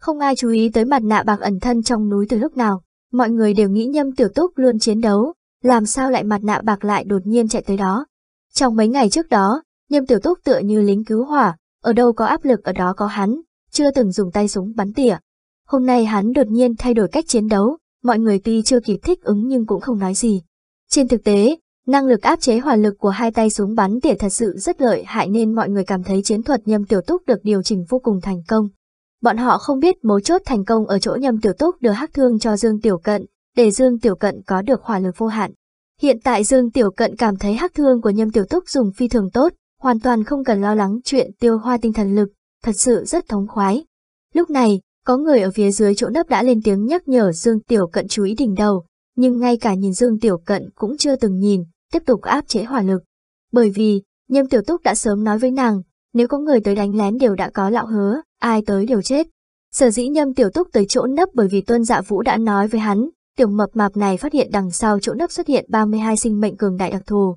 Không ai chú ý tới mặt nạ bạc ẩn thân trong núi từ lúc nào, mọi người đều nghĩ nhâm tiểu túc luôn chiến đấu, làm sao lại mặt nạ bạc lại đột nhiên chạy tới đó. Trong mấy ngày trước đó, nhâm tiểu túc tựa như lính cứu hỏa, ở đâu có áp lực ở đó có hắn, chưa từng dùng tay súng bắn tỉa. Hôm nay hắn đột nhiên thay đổi cách chiến đấu, mọi người tuy chưa kịp thích ứng nhưng cũng không nói gì. Trên thực tế, năng lực áp chế hỏa lực của hai tay súng bắn tỉa thật sự rất lợi hại nên mọi người cảm thấy chiến thuật nhâm tiểu túc được điều chỉnh vô cùng thành công. Bọn họ không biết mấu chốt thành công ở chỗ nhâm tiểu túc đưa hắc thương cho Dương Tiểu Cận, để Dương Tiểu Cận có được hỏa lực vô hạn. Hiện tại Dương Tiểu Cận cảm thấy hắc thương của nhâm tiểu túc dùng phi thường tốt, hoàn toàn không cần lo lắng chuyện tiêu hoa tinh thần lực, thật sự rất thống khoái. Lúc này, có người ở phía dưới chỗ nấp đã lên tiếng nhắc nhở Dương Tiểu Cận chú ý đỉnh đầu, nhưng ngay cả nhìn Dương Tiểu Cận cũng chưa từng nhìn, tiếp tục áp chế hỏa lực. Bởi vì, Nhâm Tiểu Túc đã sớm nói với nàng, nếu có người tới đánh lén đều đã có lão hứa, ai tới đều chết. Sở dĩ nhâm tiểu túc tới chỗ nấp bởi vì tuân dạ vũ đã nói với hắn, tiểu mập mạp này phát hiện đằng sau chỗ nấp xuất hiện 32 sinh mệnh cường đại đặc thù.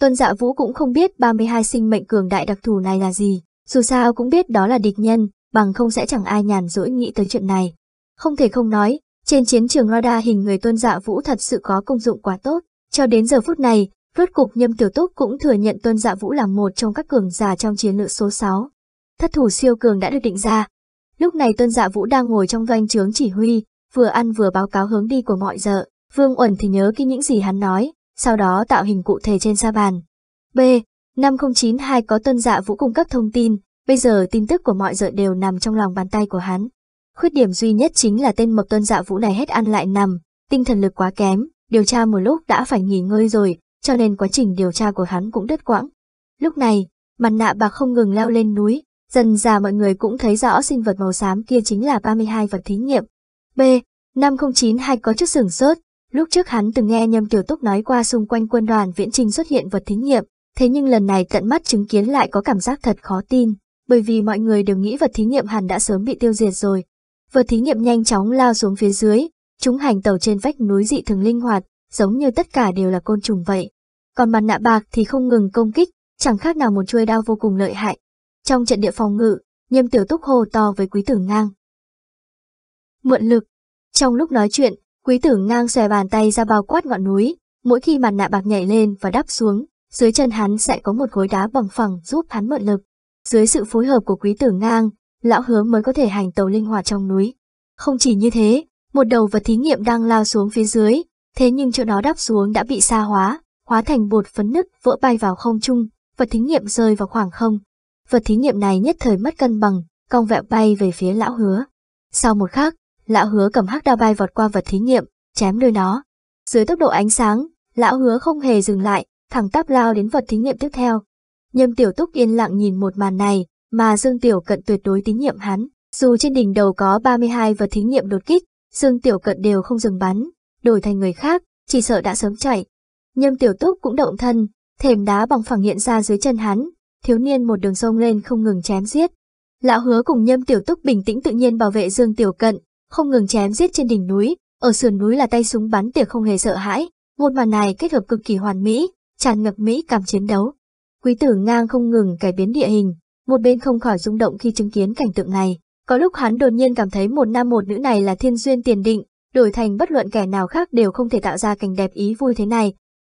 Tuân dạ vũ cũng không biết 32 sinh mệnh cường đại đặc thù này là gì, dù sao cũng biết đó là địch nhân, bằng không sẽ chẳng ai nhàn rỗi nghĩ tới chuyện này. Không thể không nói, trên chiến trường radar hình người tuân dạ vũ thật sự có công dụng quá tốt. Cho đến giờ phút này, rốt cục nhâm tiểu túc cũng thừa nhận tuân dạ vũ là một trong các cường giả trong chiến lược số 6 thất thủ siêu cường đã được định ra. Lúc này Tuân Dạ Vũ đang ngồi trong doanh trướng chỉ huy, vừa ăn vừa báo cáo hướng đi của mọi dợ. Vương Uẩn thì nhớ kỹ những gì hắn nói, sau đó tạo hình cụ thể trên sa bàn. B. Năm 092 có Tuân Dạ Vũ cung cấp thông tin, bây giờ tin tức của mọi dợ đều nằm trong lòng bàn tay của hắn. Khuyết điểm duy nhất chính là tên mập Tuân Dạ Vũ này hết ăn lại nằm, tinh thần lực quá kém, điều tra một lúc đã phải nghỉ ngơi rồi, cho nên quá trình điều tra của hắn cũng đứt quãng. Lúc này, mặt nạ bạc không ngừng leo lên núi, Dần già mọi người cũng thấy rõ sinh vật màu xám kia chính là 32 vật thí nghiệm. B. Năm 092 hay có chút sửng sốt, lúc trước hắn từng nghe nhầm Tiểu Túc nói qua xung quanh quân đoàn viễn trình xuất hiện vật thí nghiệm, thế nhưng lần này tận mắt chứng kiến lại có cảm giác thật khó tin, bởi vì mọi người đều nghĩ vật thí nghiệm hẳn đã sớm bị tiêu diệt rồi. Vật thí nghiệm nhanh chóng lao xuống phía dưới, chúng hành tàu trên vách núi dị thường linh hoạt, giống như tất cả đều là côn trùng vậy. Còn mặt nạ bạc thì không ngừng công kích, chẳng khác nào một chuôi đao vô cùng lợi hại, trong trận địa phòng ngự, Nhâm Tiểu Túc hồ to với Quý Tử Ngang. Mượn lực. Trong lúc nói chuyện, Quý Tử Ngang xòe bàn tay ra bao quát ngọn núi, mỗi khi mặt nạ bạc nhảy lên và đáp xuống, dưới chân hắn sẽ có một khối đá bằng phẳng giúp hắn mượn lực. Dưới sự phối hợp của Quý Tử Ngang, lão hứa mới có thể hành tàu linh hoạt trong núi. Không chỉ như thế, một đầu vật thí nghiệm đang lao xuống phía dưới, thế nhưng chỗ nó đáp xuống đã bị xa hóa, hóa thành bột phấn nứt vỡ bay vào không trung, vật thí nghiệm rơi vào khoảng không, Vật thí nghiệm này nhất thời mất cân bằng, cong vẹo bay về phía lão hứa. Sau một khắc, lão hứa cầm hắc đao bay vọt qua vật thí nghiệm, chém đuôi nó. Dưới tốc độ ánh sáng, lão hứa không hề dừng lại, thẳng tắp lao đến vật thí nghiệm tiếp theo. Nhâm tiểu túc yên lặng nhìn một màn này, mà Dương Tiểu Cận tuyệt đối tín nhiệm hắn. Dù trên đỉnh đầu có 32 vật thí nghiệm đột kích, Dương Tiểu Cận đều không dừng bắn, đổi thành người khác, chỉ sợ đã sớm chạy. Nhâm Tiểu Túc cũng động thân, thềm đá bằng phẳng hiện ra dưới chân hắn, thiếu niên một đường sông lên không ngừng chém giết. Lão hứa cùng nhâm tiểu túc bình tĩnh tự nhiên bảo vệ Dương Tiểu Cận, không ngừng chém giết trên đỉnh núi, ở sườn núi là tay súng bắn tỉa không hề sợ hãi, môn màn này kết hợp cực kỳ hoàn mỹ, tràn ngập mỹ cảm chiến đấu. Quý tử ngang không ngừng cải biến địa hình, một bên không khỏi rung động khi chứng kiến cảnh tượng này. Có lúc hắn đột nhiên cảm thấy một nam một nữ này là thiên duyên tiền định, đổi thành bất luận kẻ nào khác đều không thể tạo ra cảnh đẹp ý vui thế này.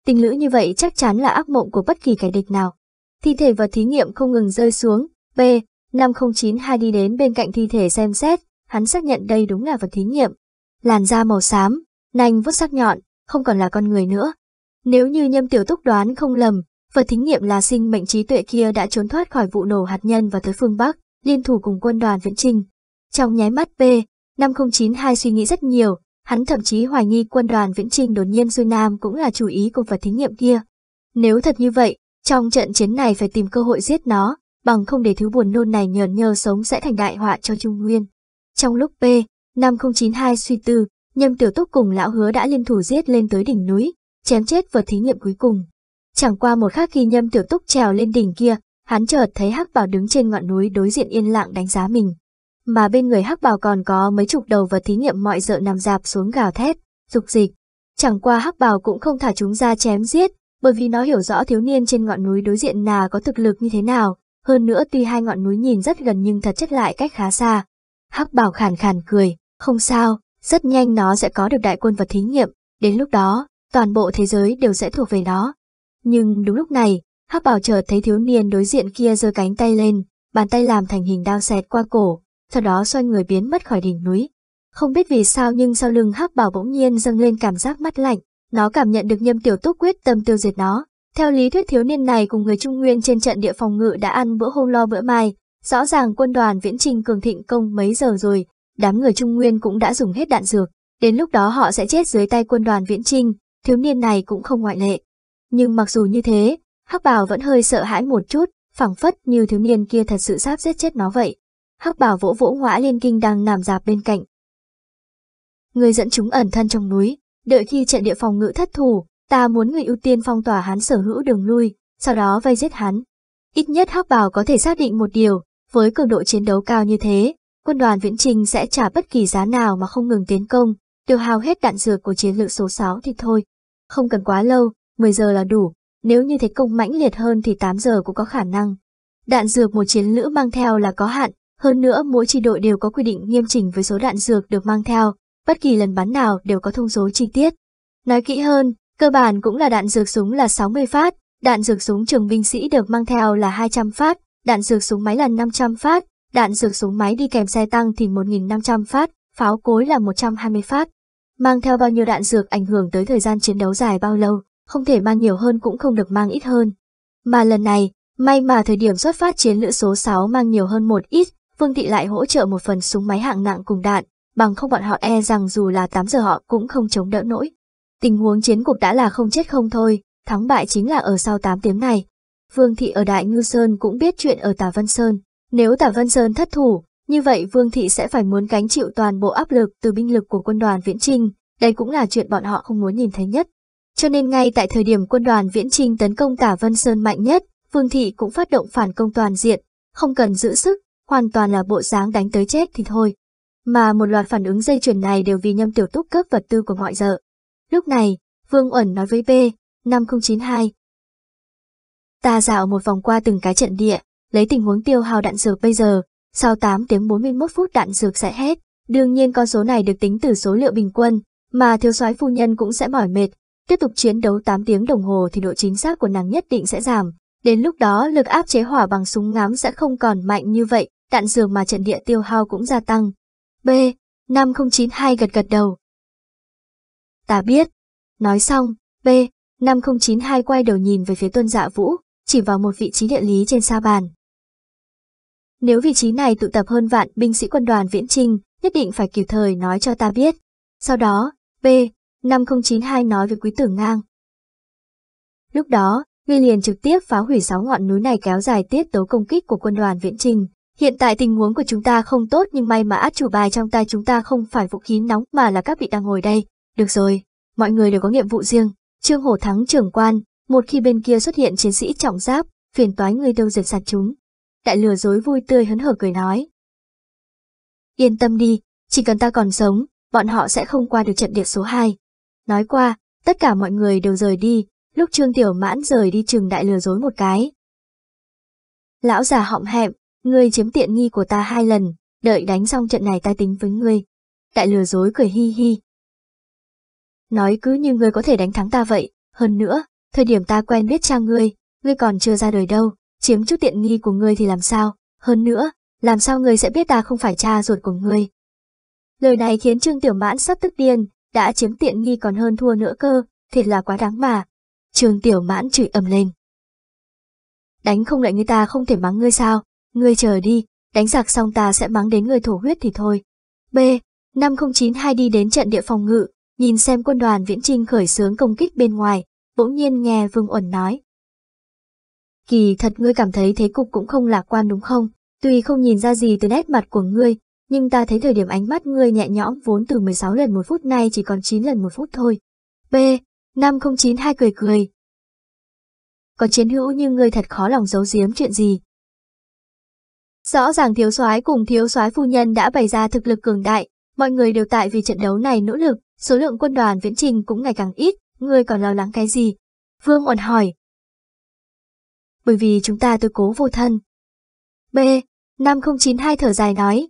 Tình lữ như vậy chắc chắn là ác mộng của bất kỳ kẻ địch nào thi thể và thí nghiệm không ngừng rơi xuống. B. 5092 đi đến bên cạnh thi thể xem xét, hắn xác nhận đây đúng là vật thí nghiệm. Làn da màu xám, nanh vuốt sắc nhọn, không còn là con người nữa. Nếu như nhâm tiểu túc đoán không lầm, vật thí nghiệm là sinh mệnh trí tuệ kia đã trốn thoát khỏi vụ nổ hạt nhân và tới phương Bắc, liên thủ cùng quân đoàn viễn trình. Trong nháy mắt B, 5092 suy nghĩ rất nhiều, hắn thậm chí hoài nghi quân đoàn viễn trình đột nhiên xuôi nam cũng là chủ ý của vật thí nghiệm kia. Nếu thật như vậy, trong trận chiến này phải tìm cơ hội giết nó, bằng không để thứ buồn nôn này nhờn nhờ sống sẽ thành đại họa cho Trung Nguyên. Trong lúc P, năm 5092 suy tư, nhâm tiểu túc cùng lão hứa đã liên thủ giết lên tới đỉnh núi, chém chết vật thí nghiệm cuối cùng. Chẳng qua một khắc khi nhâm tiểu túc trèo lên đỉnh kia, hắn chợt thấy hắc bào đứng trên ngọn núi đối diện yên lặng đánh giá mình. Mà bên người hắc bào còn có mấy chục đầu vật thí nghiệm mọi dợ nằm dạp xuống gào thét, dục dịch. Chẳng qua hắc bào cũng không thả chúng ra chém giết, bởi vì nó hiểu rõ thiếu niên trên ngọn núi đối diện nà có thực lực như thế nào, hơn nữa tuy hai ngọn núi nhìn rất gần nhưng thật chất lại cách khá xa. Hắc bảo khàn khàn cười, không sao, rất nhanh nó sẽ có được đại quân vật thí nghiệm, đến lúc đó, toàn bộ thế giới đều sẽ thuộc về nó. Nhưng đúng lúc này, Hắc bảo chợt thấy thiếu niên đối diện kia giơ cánh tay lên, bàn tay làm thành hình đao xẹt qua cổ, sau đó xoay người biến mất khỏi đỉnh núi. Không biết vì sao nhưng sau lưng Hắc bảo bỗng nhiên dâng lên cảm giác mắt lạnh, nó cảm nhận được Nhâm Tiểu Túc quyết tâm tiêu diệt nó. Theo lý thuyết thiếu niên này cùng người Trung Nguyên trên trận địa phòng ngự đã ăn bữa hôm lo bữa mai, rõ ràng quân đoàn viễn trình cường thịnh công mấy giờ rồi, đám người Trung Nguyên cũng đã dùng hết đạn dược, đến lúc đó họ sẽ chết dưới tay quân đoàn viễn trinh, thiếu niên này cũng không ngoại lệ. Nhưng mặc dù như thế, Hắc Bảo vẫn hơi sợ hãi một chút, phảng phất như thiếu niên kia thật sự sắp giết chết nó vậy. Hắc Bảo vỗ vỗ ngõa liên kinh đang nằm dạp bên cạnh. Người dẫn chúng ẩn thân trong núi, Đợi khi trận địa phòng ngự thất thủ, ta muốn người ưu tiên phong tỏa hắn sở hữu đường lui, sau đó vây giết hắn. Ít nhất Hắc bào có thể xác định một điều, với cường độ chiến đấu cao như thế, quân đoàn viễn trình sẽ trả bất kỳ giá nào mà không ngừng tiến công, tiêu hao hết đạn dược của chiến lược số 6 thì thôi. Không cần quá lâu, 10 giờ là đủ, nếu như thế công mãnh liệt hơn thì 8 giờ cũng có khả năng. Đạn dược một chiến lữ mang theo là có hạn, hơn nữa mỗi chi đội đều có quy định nghiêm chỉnh với số đạn dược được mang theo, bất kỳ lần bắn nào đều có thông số chi tiết. Nói kỹ hơn, cơ bản cũng là đạn dược súng là 60 phát, đạn dược súng trường binh sĩ được mang theo là 200 phát, đạn dược súng máy là 500 phát, đạn dược súng máy đi kèm xe tăng thì 1.500 phát, pháo cối là 120 phát. Mang theo bao nhiêu đạn dược ảnh hưởng tới thời gian chiến đấu dài bao lâu, không thể mang nhiều hơn cũng không được mang ít hơn. Mà lần này, may mà thời điểm xuất phát chiến lữ số 6 mang nhiều hơn một ít, Vương Thị lại hỗ trợ một phần súng máy hạng nặng cùng đạn, bằng không bọn họ e rằng dù là 8 giờ họ cũng không chống đỡ nổi. Tình huống chiến cuộc đã là không chết không thôi, thắng bại chính là ở sau 8 tiếng này. Vương Thị ở Đại Ngư Sơn cũng biết chuyện ở Tà Vân Sơn. Nếu Tà Vân Sơn thất thủ, như vậy Vương Thị sẽ phải muốn gánh chịu toàn bộ áp lực từ binh lực của quân đoàn Viễn Trinh, đây cũng là chuyện bọn họ không muốn nhìn thấy nhất. Cho nên ngay tại thời điểm quân đoàn Viễn Trinh tấn công Tả Vân Sơn mạnh nhất, Vương Thị cũng phát động phản công toàn diện, không cần giữ sức, hoàn toàn là bộ dáng đánh tới chết thì thôi mà một loạt phản ứng dây chuyền này đều vì nhâm tiểu túc cướp vật tư của ngoại dợ. Lúc này, Vương Uẩn nói với B, 5092. Ta dạo một vòng qua từng cái trận địa, lấy tình huống tiêu hào đạn dược bây giờ, sau 8 tiếng 41 phút đạn dược sẽ hết. Đương nhiên con số này được tính từ số liệu bình quân, mà thiếu soái phu nhân cũng sẽ mỏi mệt. Tiếp tục chiến đấu 8 tiếng đồng hồ thì độ chính xác của nàng nhất định sẽ giảm. Đến lúc đó lực áp chế hỏa bằng súng ngắm sẽ không còn mạnh như vậy, đạn dược mà trận địa tiêu hào cũng gia tăng. B5092 gật gật đầu. Ta biết. Nói xong, B5092 quay đầu nhìn về phía tuân dạ vũ, chỉ vào một vị trí địa lý trên sa bàn. Nếu vị trí này tụ tập hơn vạn binh sĩ quân đoàn viễn trinh, nhất định phải kịp thời nói cho ta biết. Sau đó, B5092 nói với quý tử ngang. Lúc đó, Ngươi liền trực tiếp phá hủy sáu ngọn núi này kéo dài tiết tấu công kích của quân đoàn viễn trình. Hiện tại tình huống của chúng ta không tốt nhưng may mà át chủ bài trong tay chúng ta không phải vũ khí nóng mà là các vị đang ngồi đây. Được rồi, mọi người đều có nhiệm vụ riêng. Trương Hổ thắng trưởng quan, một khi bên kia xuất hiện chiến sĩ trọng giáp, phiền toái người đâu diệt sạt chúng. Đại lừa dối vui tươi hấn hở cười nói. Yên tâm đi, chỉ cần ta còn sống, bọn họ sẽ không qua được trận địa số 2. Nói qua, tất cả mọi người đều rời đi, lúc Trương Tiểu Mãn rời đi chừng đại lừa dối một cái. Lão già họng hẹm, Ngươi chiếm tiện nghi của ta hai lần, đợi đánh xong trận này ta tính với ngươi. Đại lừa dối cười hi hi. Nói cứ như ngươi có thể đánh thắng ta vậy, hơn nữa, thời điểm ta quen biết cha ngươi, ngươi còn chưa ra đời đâu, chiếm chút tiện nghi của ngươi thì làm sao, hơn nữa, làm sao ngươi sẽ biết ta không phải cha ruột của ngươi. Lời này khiến Trương Tiểu Mãn sắp tức điên, đã chiếm tiện nghi còn hơn thua nữa cơ, thiệt là quá đáng mà. Trương Tiểu Mãn chửi ầm lên. Đánh không lại người ta không thể mắng ngươi sao, Ngươi chờ đi, đánh giặc xong ta sẽ mắng đến người thổ huyết thì thôi. B. 5092 đi đến trận địa phòng ngự, nhìn xem quân đoàn viễn trinh khởi xướng công kích bên ngoài, bỗng nhiên nghe Vương Uẩn nói. Kỳ thật ngươi cảm thấy thế cục cũng không lạc quan đúng không? Tuy không nhìn ra gì từ nét mặt của ngươi, nhưng ta thấy thời điểm ánh mắt ngươi nhẹ nhõm vốn từ 16 lần một phút nay chỉ còn 9 lần một phút thôi. B. 5092 cười cười. Còn chiến hữu như ngươi thật khó lòng giấu giếm chuyện gì, Rõ ràng thiếu soái cùng thiếu soái phu nhân đã bày ra thực lực cường đại, mọi người đều tại vì trận đấu này nỗ lực, số lượng quân đoàn viễn trình cũng ngày càng ít, ngươi còn lo lắng cái gì? Vương Uẩn hỏi. Bởi vì chúng ta tôi cố vô thân. B. 5092 thở dài nói.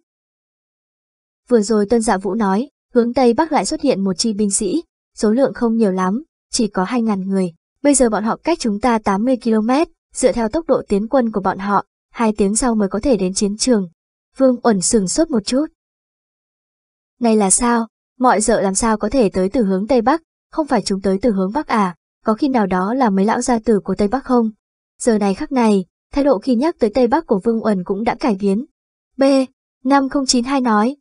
Vừa rồi Tuân Dạ Vũ nói, hướng Tây Bắc lại xuất hiện một chi binh sĩ, số lượng không nhiều lắm, chỉ có 2.000 người. Bây giờ bọn họ cách chúng ta 80 km, dựa theo tốc độ tiến quân của bọn họ, hai tiếng sau mới có thể đến chiến trường. Vương Uẩn sừng sốt một chút. Này là sao? Mọi dợ làm sao có thể tới từ hướng Tây Bắc, không phải chúng tới từ hướng Bắc à? Có khi nào đó là mấy lão gia tử của Tây Bắc không? Giờ này khắc này, thái độ khi nhắc tới Tây Bắc của Vương Uẩn cũng đã cải biến. B. 5092 nói.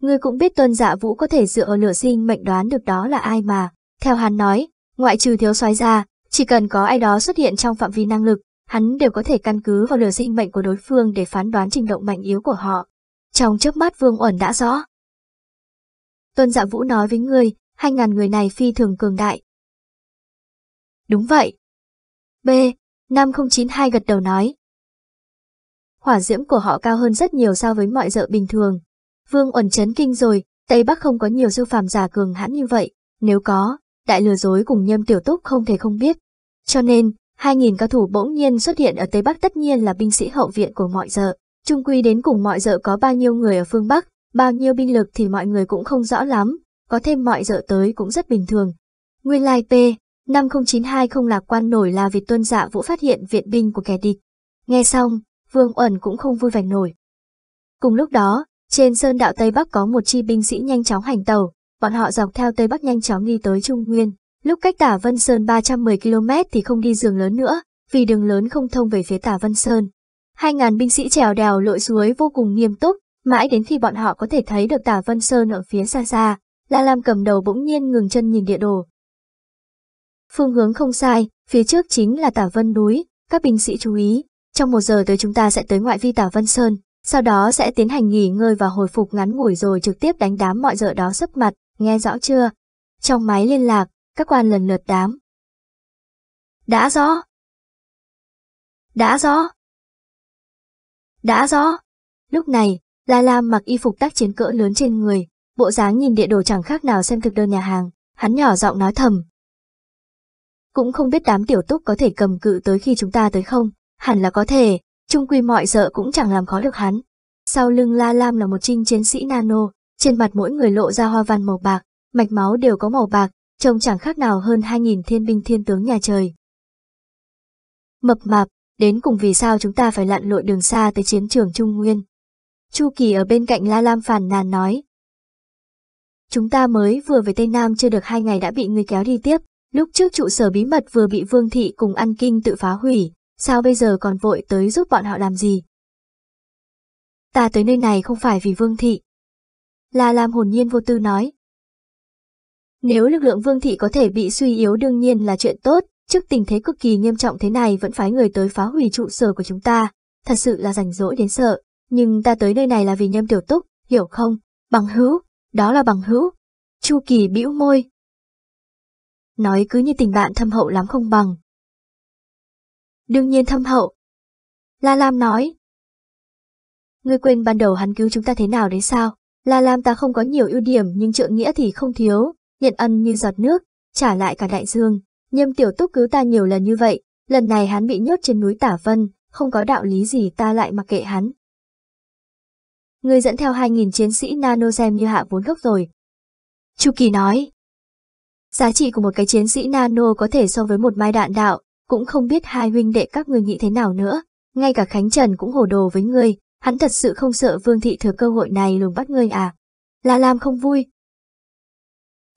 Ngươi cũng biết tuân dạ vũ có thể dựa ở lửa sinh mệnh đoán được đó là ai mà. Theo hắn nói, ngoại trừ thiếu soái ra, chỉ cần có ai đó xuất hiện trong phạm vi năng lực, hắn đều có thể căn cứ vào lửa sinh mệnh của đối phương để phán đoán trình độ mạnh yếu của họ. Trong chớp mắt Vương Uẩn đã rõ. Tôn Dạ Vũ nói với ngươi, hai ngàn người này phi thường cường đại. Đúng vậy. B. 5092 gật đầu nói. Hỏa diễm của họ cao hơn rất nhiều so với mọi dợ bình thường. Vương Uẩn chấn kinh rồi, Tây Bắc không có nhiều siêu phàm giả cường hãn như vậy. Nếu có, đại lừa dối cùng nhâm tiểu túc không thể không biết. Cho nên, 2.000 cao thủ bỗng nhiên xuất hiện ở Tây Bắc tất nhiên là binh sĩ hậu viện của mọi dợ. Trung quy đến cùng mọi dợ có bao nhiêu người ở phương Bắc, bao nhiêu binh lực thì mọi người cũng không rõ lắm, có thêm mọi dợ tới cũng rất bình thường. Nguyên lai P, năm 5092 không lạc quan nổi là vì tuân dạ vũ phát hiện viện binh của kẻ địch. Nghe xong, Vương Uẩn cũng không vui vẻ nổi. Cùng lúc đó, trên sơn đạo Tây Bắc có một chi binh sĩ nhanh chóng hành tàu, bọn họ dọc theo Tây Bắc nhanh chóng đi tới Trung Nguyên. Lúc cách tả Vân Sơn 310 km thì không đi giường lớn nữa, vì đường lớn không thông về phía tả Vân Sơn. Hai ngàn binh sĩ trèo đèo lội suối vô cùng nghiêm túc, mãi đến khi bọn họ có thể thấy được tả Vân Sơn ở phía xa xa, La Lam cầm đầu bỗng nhiên ngừng chân nhìn địa đồ. Phương hướng không sai, phía trước chính là tả Vân núi, các binh sĩ chú ý, trong một giờ tới chúng ta sẽ tới ngoại vi tả Vân Sơn, sau đó sẽ tiến hành nghỉ ngơi và hồi phục ngắn ngủi rồi trực tiếp đánh đám mọi giờ đó sấp mặt, nghe rõ chưa? Trong máy liên lạc, các quan lần lượt đám. Đã rõ. Đã rõ. Đã rõ. Lúc này, La Lam mặc y phục tác chiến cỡ lớn trên người, bộ dáng nhìn địa đồ chẳng khác nào xem thực đơn nhà hàng, hắn nhỏ giọng nói thầm. Cũng không biết đám tiểu túc có thể cầm cự tới khi chúng ta tới không, hẳn là có thể, chung quy mọi sợ cũng chẳng làm khó được hắn. Sau lưng La Lam là một trinh chiến sĩ nano, trên mặt mỗi người lộ ra hoa văn màu bạc, mạch máu đều có màu bạc, trông chẳng khác nào hơn 2.000 thiên binh thiên tướng nhà trời. Mập mạp, đến cùng vì sao chúng ta phải lặn lội đường xa tới chiến trường Trung Nguyên. Chu Kỳ ở bên cạnh La Lam phàn nàn nói. Chúng ta mới vừa về Tây Nam chưa được hai ngày đã bị người kéo đi tiếp, lúc trước trụ sở bí mật vừa bị Vương Thị cùng ăn kinh tự phá hủy, sao bây giờ còn vội tới giúp bọn họ làm gì? Ta tới nơi này không phải vì Vương Thị. La Lam hồn nhiên vô tư nói. Nếu lực lượng vương thị có thể bị suy yếu đương nhiên là chuyện tốt, trước tình thế cực kỳ nghiêm trọng thế này vẫn phải người tới phá hủy trụ sở của chúng ta, thật sự là rảnh rỗi đến sợ. Nhưng ta tới nơi này là vì nhâm tiểu túc, hiểu không? Bằng hữu, đó là bằng hữu. Chu Kỳ bĩu môi. Nói cứ như tình bạn thâm hậu lắm không bằng. Đương nhiên thâm hậu. La Lam nói. Ngươi quên ban đầu hắn cứu chúng ta thế nào đấy sao? La Lam ta không có nhiều ưu điểm nhưng trượng nghĩa thì không thiếu, nhận ân như giọt nước, trả lại cả đại dương. Nhâm tiểu túc cứu ta nhiều lần như vậy, lần này hắn bị nhốt trên núi Tả Vân, không có đạo lý gì ta lại mặc kệ hắn. Người dẫn theo 2.000 chiến sĩ nanogen như hạ vốn gốc rồi. Chu Kỳ nói. Giá trị của một cái chiến sĩ nano có thể so với một mai đạn đạo, cũng không biết hai huynh đệ các người nghĩ thế nào nữa. Ngay cả Khánh Trần cũng hồ đồ với ngươi, hắn thật sự không sợ Vương Thị thừa cơ hội này lùng bắt ngươi à. La Lam không vui,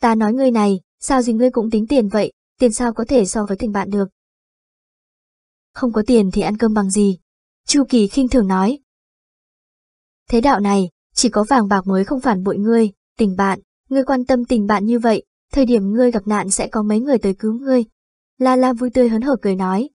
Ta nói ngươi này, sao gì ngươi cũng tính tiền vậy, tiền sao có thể so với tình bạn được. Không có tiền thì ăn cơm bằng gì? Chu Kỳ khinh thường nói. Thế đạo này, chỉ có vàng bạc mới không phản bội ngươi, tình bạn, ngươi quan tâm tình bạn như vậy, thời điểm ngươi gặp nạn sẽ có mấy người tới cứu ngươi. La La vui tươi hớn hở cười nói.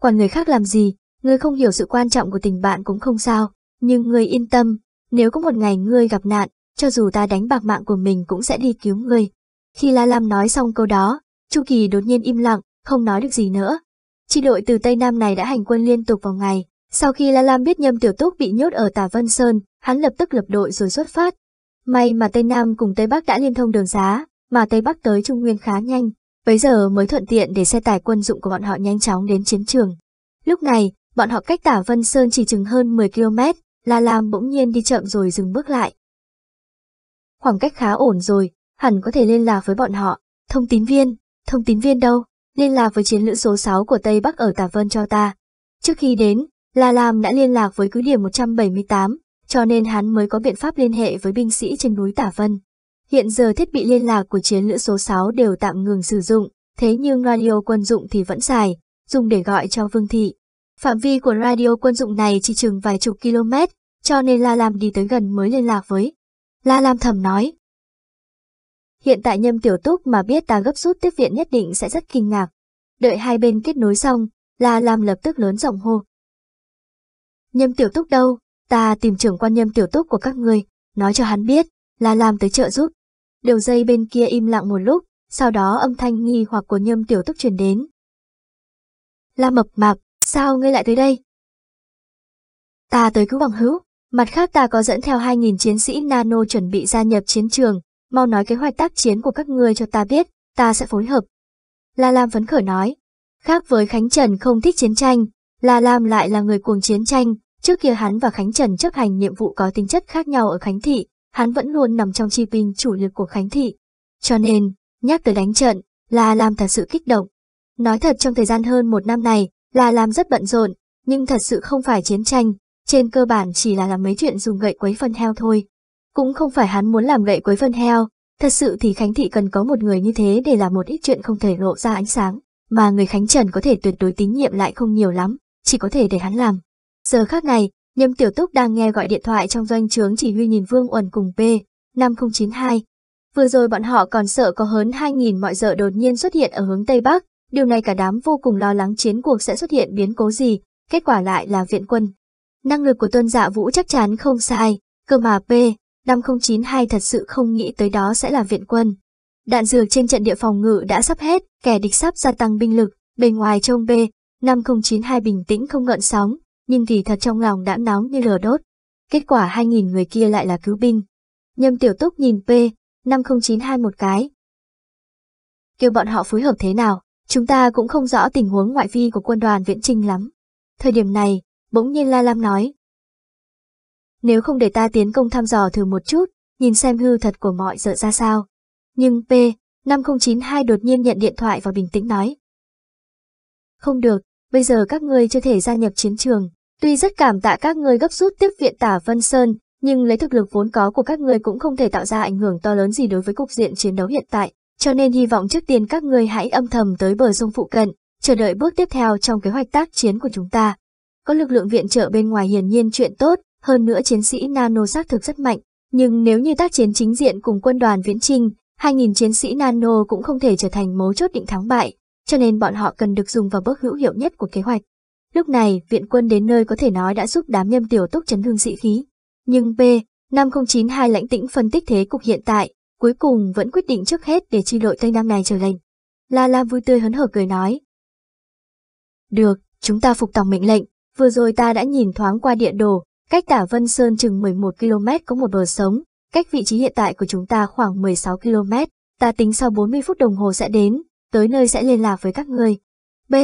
quản người khác làm gì, ngươi không hiểu sự quan trọng của tình bạn cũng không sao, nhưng ngươi yên tâm, nếu có một ngày ngươi gặp nạn, cho dù ta đánh bạc mạng của mình cũng sẽ đi cứu ngươi. Khi La Lam nói xong câu đó, Chu Kỳ đột nhiên im lặng, không nói được gì nữa. Chi đội từ Tây Nam này đã hành quân liên tục vào ngày. Sau khi La Lam biết Nhâm Tiểu Túc bị nhốt ở Tà Vân Sơn, hắn lập tức lập đội rồi xuất phát. May mà Tây Nam cùng Tây Bắc đã liên thông đường giá, mà Tây Bắc tới Trung Nguyên khá nhanh, bấy giờ mới thuận tiện để xe tải quân dụng của bọn họ nhanh chóng đến chiến trường. Lúc này, bọn họ cách Tả Vân Sơn chỉ chừng hơn 10 km, La Lam bỗng nhiên đi chậm rồi dừng bước lại, khoảng cách khá ổn rồi, hẳn có thể liên lạc với bọn họ. Thông tín viên, thông tín viên đâu? Liên lạc với chiến lữ số 6 của Tây Bắc ở Tà Vân cho ta. Trước khi đến, La Lam đã liên lạc với cứ điểm 178, cho nên hắn mới có biện pháp liên hệ với binh sĩ trên núi Tả Vân. Hiện giờ thiết bị liên lạc của chiến lữ số 6 đều tạm ngừng sử dụng, thế nhưng radio quân dụng thì vẫn xài, dùng để gọi cho Vương Thị. Phạm vi của radio quân dụng này chỉ chừng vài chục km, cho nên La Lam đi tới gần mới liên lạc với. La Lam thầm nói. Hiện tại nhâm tiểu túc mà biết ta gấp rút tiếp viện nhất định sẽ rất kinh ngạc. Đợi hai bên kết nối xong, La Lam lập tức lớn giọng hô. Nhâm tiểu túc đâu? Ta tìm trưởng quan nhâm tiểu túc của các người, nói cho hắn biết, La Lam tới trợ giúp. Đầu dây bên kia im lặng một lúc, sau đó âm thanh nghi hoặc của nhâm tiểu túc truyền đến. La mập mạp, sao ngươi lại tới đây? Ta tới cứu bằng hữu. Mặt khác ta có dẫn theo 2.000 chiến sĩ nano chuẩn bị gia nhập chiến trường, mau nói kế hoạch tác chiến của các ngươi cho ta biết, ta sẽ phối hợp. La Lam phấn khởi nói. Khác với Khánh Trần không thích chiến tranh, La Lam lại là người cuồng chiến tranh, trước kia hắn và Khánh Trần chấp hành nhiệm vụ có tính chất khác nhau ở Khánh Thị, hắn vẫn luôn nằm trong chi binh chủ lực của Khánh Thị. Cho nên, nhắc tới đánh trận, La Lam thật sự kích động. Nói thật trong thời gian hơn một năm này, La Lam rất bận rộn, nhưng thật sự không phải chiến tranh, trên cơ bản chỉ là làm mấy chuyện dùng gậy quấy phân heo thôi. Cũng không phải hắn muốn làm gậy quấy phân heo, thật sự thì Khánh Thị cần có một người như thế để làm một ít chuyện không thể lộ ra ánh sáng, mà người Khánh Trần có thể tuyệt đối tín nhiệm lại không nhiều lắm, chỉ có thể để hắn làm. Giờ khác này, Nhâm Tiểu Túc đang nghe gọi điện thoại trong doanh trướng chỉ huy nhìn Vương Uẩn cùng P, 5092. Vừa rồi bọn họ còn sợ có hơn 2.000 mọi dợ đột nhiên xuất hiện ở hướng Tây Bắc, điều này cả đám vô cùng lo lắng chiến cuộc sẽ xuất hiện biến cố gì, kết quả lại là viện quân, Năng lực của tuân dạ vũ chắc chắn không sai, cơ mà P, 5092 thật sự không nghĩ tới đó sẽ là viện quân. Đạn dược trên trận địa phòng ngự đã sắp hết, kẻ địch sắp gia tăng binh lực, bên ngoài trông B, 5092 bình tĩnh không ngợn sóng, nhưng thì thật trong lòng đã nóng như lửa đốt. Kết quả 2.000 người kia lại là cứu binh. Nhâm tiểu túc nhìn P, 5092 một cái. Kêu bọn họ phối hợp thế nào, chúng ta cũng không rõ tình huống ngoại vi của quân đoàn viễn trinh lắm. Thời điểm này, bỗng nhiên La Lam nói. Nếu không để ta tiến công thăm dò thử một chút, nhìn xem hư thật của mọi sợ ra sao. Nhưng P, 5092 đột nhiên nhận điện thoại và bình tĩnh nói. Không được, bây giờ các người chưa thể gia nhập chiến trường. Tuy rất cảm tạ các người gấp rút tiếp viện tả Vân Sơn, nhưng lấy thực lực vốn có của các người cũng không thể tạo ra ảnh hưởng to lớn gì đối với cục diện chiến đấu hiện tại, cho nên hy vọng trước tiên các người hãy âm thầm tới bờ sông phụ cận, chờ đợi bước tiếp theo trong kế hoạch tác chiến của chúng ta có lực lượng viện trợ bên ngoài hiển nhiên chuyện tốt, hơn nữa chiến sĩ nano xác thực rất mạnh, nhưng nếu như tác chiến chính diện cùng quân đoàn viễn trinh, 2.000 chiến sĩ nano cũng không thể trở thành mấu chốt định thắng bại, cho nên bọn họ cần được dùng vào bước hữu hiệu nhất của kế hoạch. Lúc này, viện quân đến nơi có thể nói đã giúp đám nhâm tiểu túc chấn hương sĩ khí. Nhưng B, 5092 lãnh tĩnh phân tích thế cục hiện tại, cuối cùng vẫn quyết định trước hết để chi đội Tây Nam này trở lên La La vui tươi hớn hở cười nói. Được, chúng ta phục tòng mệnh lệnh, Vừa rồi ta đã nhìn thoáng qua địa đồ, cách tả Vân Sơn chừng 11 km có một bờ sống, cách vị trí hiện tại của chúng ta khoảng 16 km, ta tính sau 40 phút đồng hồ sẽ đến, tới nơi sẽ liên lạc với các người. B.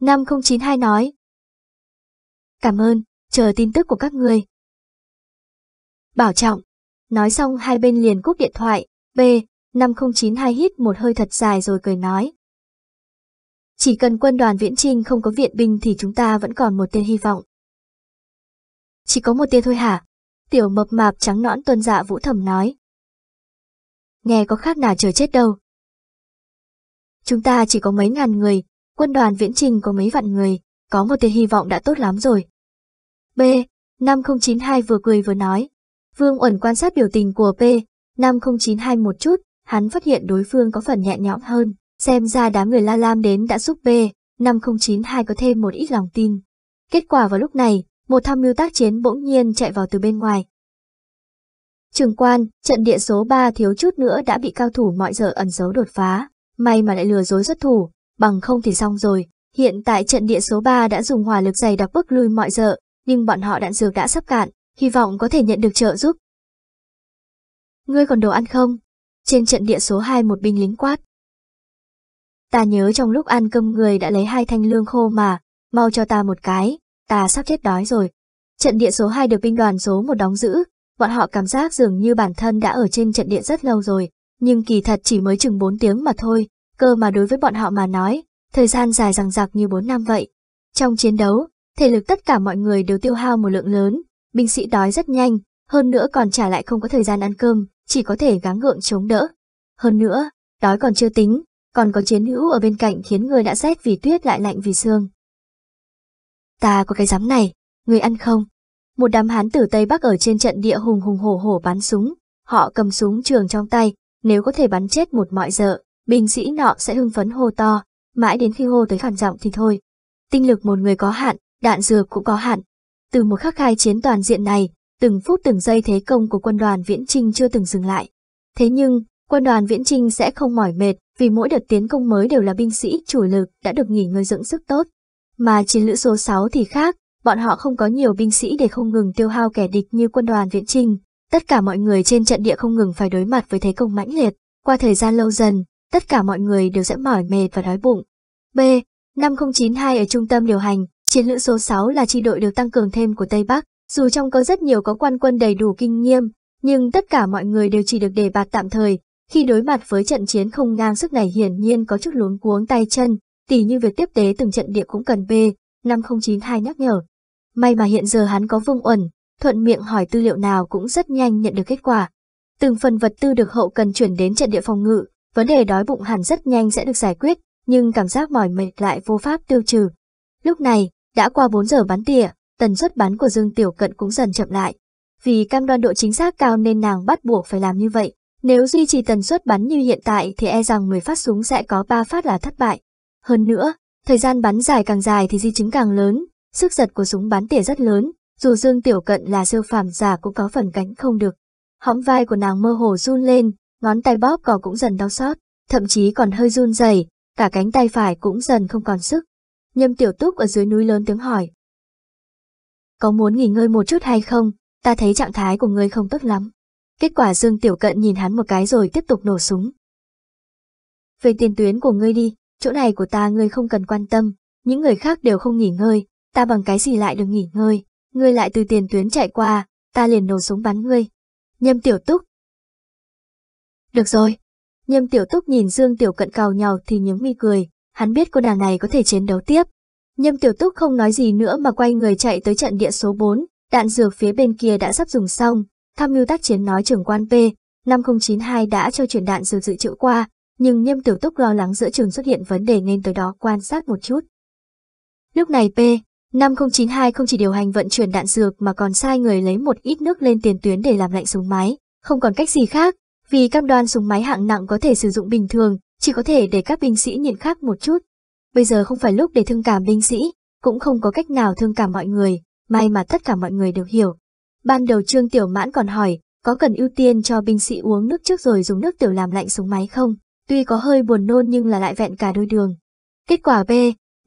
5092 nói. Cảm ơn, chờ tin tức của các người. Bảo trọng. Nói xong hai bên liền cúp điện thoại, B. 5092 hít một hơi thật dài rồi cười nói. Chỉ cần quân đoàn viễn trinh không có viện binh thì chúng ta vẫn còn một tia hy vọng. Chỉ có một tia thôi hả? Tiểu mập mạp trắng nõn tuân dạ vũ thầm nói. Nghe có khác nào chờ chết đâu. Chúng ta chỉ có mấy ngàn người, quân đoàn viễn trinh có mấy vạn người, có một tia hy vọng đã tốt lắm rồi. B. 5092 vừa cười vừa nói. Vương Uẩn quan sát biểu tình của P. 5092 một chút, hắn phát hiện đối phương có phần nhẹ nhõm hơn. Xem ra đám người La Lam đến đã giúp B5092 có thêm một ít lòng tin. Kết quả vào lúc này, một tham mưu tác chiến bỗng nhiên chạy vào từ bên ngoài. Trường quan, trận địa số 3 thiếu chút nữa đã bị cao thủ mọi giờ ẩn giấu đột phá, may mà lại lừa dối xuất thủ, bằng không thì xong rồi. Hiện tại trận địa số 3 đã dùng hỏa lực dày đặc bước lui mọi giờ, nhưng bọn họ đạn dược đã sắp cạn, hy vọng có thể nhận được trợ giúp. Ngươi còn đồ ăn không? Trên trận địa số 2 một binh lính quát. Ta nhớ trong lúc ăn cơm người đã lấy hai thanh lương khô mà, mau cho ta một cái, ta sắp chết đói rồi. Trận địa số 2 được binh đoàn số 1 đóng giữ, bọn họ cảm giác dường như bản thân đã ở trên trận địa rất lâu rồi, nhưng kỳ thật chỉ mới chừng 4 tiếng mà thôi, cơ mà đối với bọn họ mà nói, thời gian dài dằng dặc như 4 năm vậy. Trong chiến đấu, thể lực tất cả mọi người đều tiêu hao một lượng lớn, binh sĩ đói rất nhanh, hơn nữa còn trả lại không có thời gian ăn cơm, chỉ có thể gắng gượng chống đỡ. Hơn nữa, đói còn chưa tính, còn có chiến hữu ở bên cạnh khiến người đã rét vì tuyết lại lạnh vì xương. Ta có cái dám này, người ăn không? Một đám hán tử Tây Bắc ở trên trận địa hùng hùng hổ hổ bắn súng, họ cầm súng trường trong tay, nếu có thể bắn chết một mọi dợ, binh sĩ nọ sẽ hưng phấn hô to, mãi đến khi hô tới khản giọng thì thôi. Tinh lực một người có hạn, đạn dược cũng có hạn. Từ một khắc khai chiến toàn diện này, từng phút từng giây thế công của quân đoàn Viễn Trinh chưa từng dừng lại. Thế nhưng, quân đoàn Viễn Trinh sẽ không mỏi mệt, vì mỗi đợt tiến công mới đều là binh sĩ chủ lực đã được nghỉ ngơi dưỡng sức tốt. Mà chiến lữ số 6 thì khác, bọn họ không có nhiều binh sĩ để không ngừng tiêu hao kẻ địch như quân đoàn viễn trình. Tất cả mọi người trên trận địa không ngừng phải đối mặt với thế công mãnh liệt. Qua thời gian lâu dần, tất cả mọi người đều sẽ mỏi mệt và đói bụng. B. 5092 ở trung tâm điều hành, chiến lữ số 6 là chi đội được tăng cường thêm của Tây Bắc. Dù trong có rất nhiều có quan quân đầy đủ kinh nghiệm, nhưng tất cả mọi người đều chỉ được đề bạt tạm thời, khi đối mặt với trận chiến không ngang sức này hiển nhiên có chút lún cuống tay chân, tỉ như việc tiếp tế từng trận địa cũng cần B, 5092 nhắc nhở. May mà hiện giờ hắn có vương ẩn, thuận miệng hỏi tư liệu nào cũng rất nhanh nhận được kết quả. Từng phần vật tư được hậu cần chuyển đến trận địa phòng ngự, vấn đề đói bụng hẳn rất nhanh sẽ được giải quyết, nhưng cảm giác mỏi mệt lại vô pháp tiêu trừ. Lúc này, đã qua 4 giờ bắn tỉa, tần suất bắn của Dương Tiểu Cận cũng dần chậm lại. Vì cam đoan độ chính xác cao nên nàng bắt buộc phải làm như vậy. Nếu duy trì tần suất bắn như hiện tại thì e rằng 10 phát súng sẽ có 3 phát là thất bại. Hơn nữa, thời gian bắn dài càng dài thì di chứng càng lớn, sức giật của súng bắn tỉa rất lớn, dù Dương Tiểu Cận là siêu phàm giả cũng có phần cánh không được. Hõm vai của nàng mơ hồ run lên, ngón tay bóp cò cũng dần đau xót, thậm chí còn hơi run rẩy, cả cánh tay phải cũng dần không còn sức. Nhâm Tiểu Túc ở dưới núi lớn tiếng hỏi. Có muốn nghỉ ngơi một chút hay không? Ta thấy trạng thái của ngươi không tốt lắm. Kết quả Dương Tiểu Cận nhìn hắn một cái rồi tiếp tục nổ súng. Về tiền tuyến của ngươi đi, chỗ này của ta ngươi không cần quan tâm, những người khác đều không nghỉ ngơi, ta bằng cái gì lại được nghỉ ngơi, ngươi lại từ tiền tuyến chạy qua, ta liền nổ súng bắn ngươi. Nhâm Tiểu Túc Được rồi. Nhâm Tiểu Túc nhìn Dương Tiểu Cận cào nhau thì nhướng mi cười, hắn biết cô nàng này có thể chiến đấu tiếp. Nhâm Tiểu Túc không nói gì nữa mà quay người chạy tới trận địa số 4, đạn dược phía bên kia đã sắp dùng xong, tham mưu tác chiến nói trưởng quan P, năm 092 đã cho chuyển đạn dược dự trữ qua, nhưng Nghiêm Tiểu Túc lo lắng giữa trường xuất hiện vấn đề nên tới đó quan sát một chút. Lúc này P, năm 092 không chỉ điều hành vận chuyển đạn dược mà còn sai người lấy một ít nước lên tiền tuyến để làm lạnh súng máy, không còn cách gì khác, vì cam đoàn súng máy hạng nặng có thể sử dụng bình thường, chỉ có thể để các binh sĩ nhịn khác một chút. Bây giờ không phải lúc để thương cảm binh sĩ, cũng không có cách nào thương cảm mọi người, may mà tất cả mọi người đều hiểu. Ban đầu Trương Tiểu Mãn còn hỏi, có cần ưu tiên cho binh sĩ uống nước trước rồi dùng nước tiểu làm lạnh súng máy không? Tuy có hơi buồn nôn nhưng là lại vẹn cả đôi đường. Kết quả B,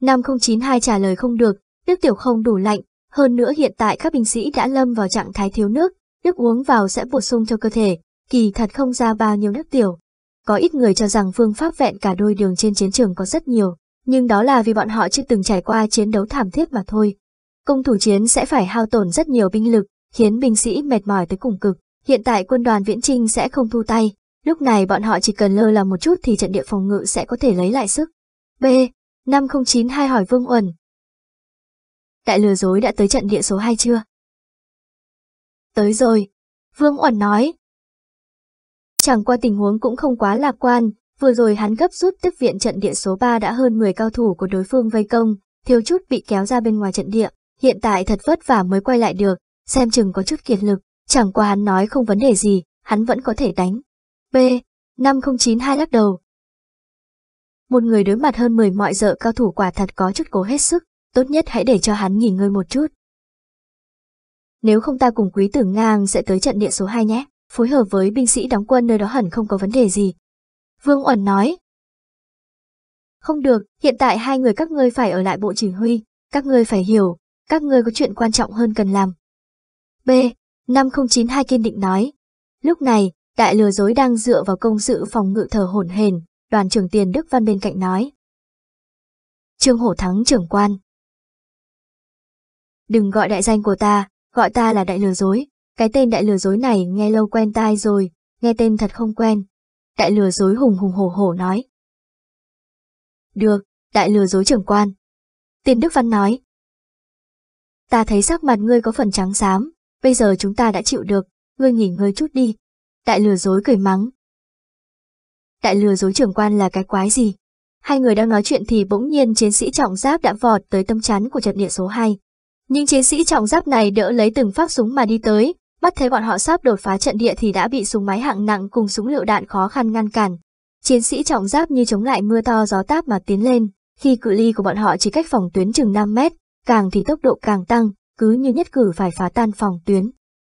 5092 trả lời không được, nước tiểu không đủ lạnh, hơn nữa hiện tại các binh sĩ đã lâm vào trạng thái thiếu nước, nước uống vào sẽ bổ sung cho cơ thể, kỳ thật không ra bao nhiêu nước tiểu. Có ít người cho rằng phương pháp vẹn cả đôi đường trên chiến trường có rất nhiều, nhưng đó là vì bọn họ chưa từng trải qua chiến đấu thảm thiết mà thôi. Công thủ chiến sẽ phải hao tổn rất nhiều binh lực, khiến binh sĩ mệt mỏi tới cùng cực. Hiện tại quân đoàn Viễn Trinh sẽ không thu tay, lúc này bọn họ chỉ cần lơ là một chút thì trận địa phòng ngự sẽ có thể lấy lại sức. B. 5092 hỏi Vương Uẩn. Đại lừa dối đã tới trận địa số 2 chưa? Tới rồi, Vương Uẩn nói. Chẳng qua tình huống cũng không quá lạc quan, vừa rồi hắn gấp rút tiếp viện trận địa số 3 đã hơn 10 cao thủ của đối phương vây công, thiếu chút bị kéo ra bên ngoài trận địa, hiện tại thật vất vả mới quay lại được, xem chừng có chút kiệt lực, chẳng qua hắn nói không vấn đề gì, hắn vẫn có thể đánh. B. 5092 lắc đầu. Một người đối mặt hơn 10 mọi dợ cao thủ quả thật có chút cố hết sức, tốt nhất hãy để cho hắn nghỉ ngơi một chút. Nếu không ta cùng quý tử ngang sẽ tới trận địa số 2 nhé, phối hợp với binh sĩ đóng quân nơi đó hẳn không có vấn đề gì. Vương Uẩn nói. Không được, hiện tại hai người các ngươi phải ở lại bộ chỉ huy, các ngươi phải hiểu, các ngươi có chuyện quan trọng hơn cần làm, B5092 kiên định nói. Lúc này, đại lừa dối đang dựa vào công sự phòng ngự thờ hổn hển, đoàn trưởng tiền Đức Văn bên cạnh nói. Trương Hổ Thắng trưởng quan. Đừng gọi đại danh của ta, gọi ta là đại lừa dối. Cái tên đại lừa dối này nghe lâu quen tai rồi, nghe tên thật không quen. Đại lừa dối hùng hùng hổ hổ nói. Được, đại lừa dối trưởng quan. Tiền Đức Văn nói. Ta thấy sắc mặt ngươi có phần trắng xám, bây giờ chúng ta đã chịu được, ngươi nghỉ ngơi chút đi. Đại lừa dối cười mắng. Đại lừa dối trưởng quan là cái quái gì? Hai người đang nói chuyện thì bỗng nhiên chiến sĩ trọng giáp đã vọt tới tâm chắn của trận địa số 2. Nhưng chiến sĩ trọng giáp này đỡ lấy từng phát súng mà đi tới, bắt thấy bọn họ sắp đột phá trận địa thì đã bị súng máy hạng nặng cùng súng lựu đạn khó khăn ngăn cản. Chiến sĩ trọng giáp như chống lại mưa to gió táp mà tiến lên, khi cự ly của bọn họ chỉ cách phòng tuyến chừng 5 mét, càng thì tốc độ càng tăng, cứ như nhất cử phải phá tan phòng tuyến.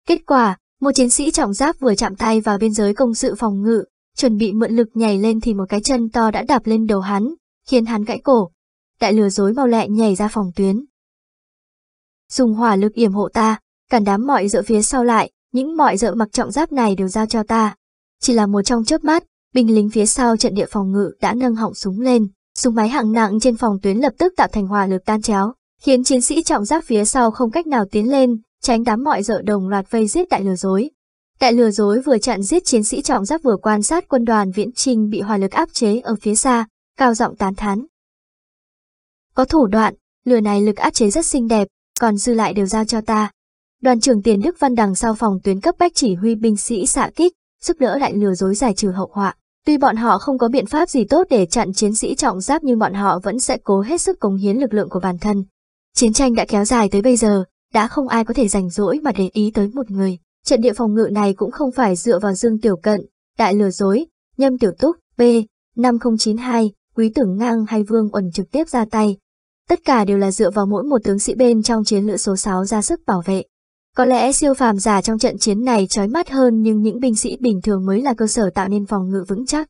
Kết quả, một chiến sĩ trọng giáp vừa chạm tay vào biên giới công sự phòng ngự, chuẩn bị mượn lực nhảy lên thì một cái chân to đã đạp lên đầu hắn, khiến hắn gãy cổ. Đại lừa dối mau lẹ nhảy ra phòng tuyến. Dùng hỏa lực yểm hộ ta, cản đám mọi dỡ phía sau lại, những mọi dỡ mặc trọng giáp này đều giao cho ta. Chỉ là một trong chớp mắt, binh lính phía sau trận địa phòng ngự đã nâng họng súng lên, súng máy hạng nặng trên phòng tuyến lập tức tạo thành hỏa lực tan chéo khiến chiến sĩ trọng giáp phía sau không cách nào tiến lên, tránh đám mọi dợ đồng loạt vây giết đại lừa dối. Đại lừa dối vừa chặn giết chiến sĩ trọng giáp vừa quan sát quân đoàn viễn trình bị hòa lực áp chế ở phía xa, cao giọng tán thán. Có thủ đoạn, lừa này lực áp chế rất xinh đẹp, còn dư lại đều giao cho ta. Đoàn trưởng tiền Đức Văn đằng sau phòng tuyến cấp bách chỉ huy binh sĩ xạ kích, giúp đỡ đại lừa dối giải trừ hậu họa. Tuy bọn họ không có biện pháp gì tốt để chặn chiến sĩ trọng giáp nhưng bọn họ vẫn sẽ cố hết sức cống hiến lực lượng của bản thân. Chiến tranh đã kéo dài tới bây giờ, đã không ai có thể rảnh rỗi mà để ý tới một người. Trận địa phòng ngự này cũng không phải dựa vào Dương Tiểu Cận, Đại Lừa Dối, Nhâm Tiểu Túc, B, 5092, Quý Tưởng Ngang hay Vương Uẩn trực tiếp ra tay. Tất cả đều là dựa vào mỗi một tướng sĩ bên trong chiến lựa số 6 ra sức bảo vệ. Có lẽ siêu phàm giả trong trận chiến này chói mắt hơn nhưng những binh sĩ bình thường mới là cơ sở tạo nên phòng ngự vững chắc.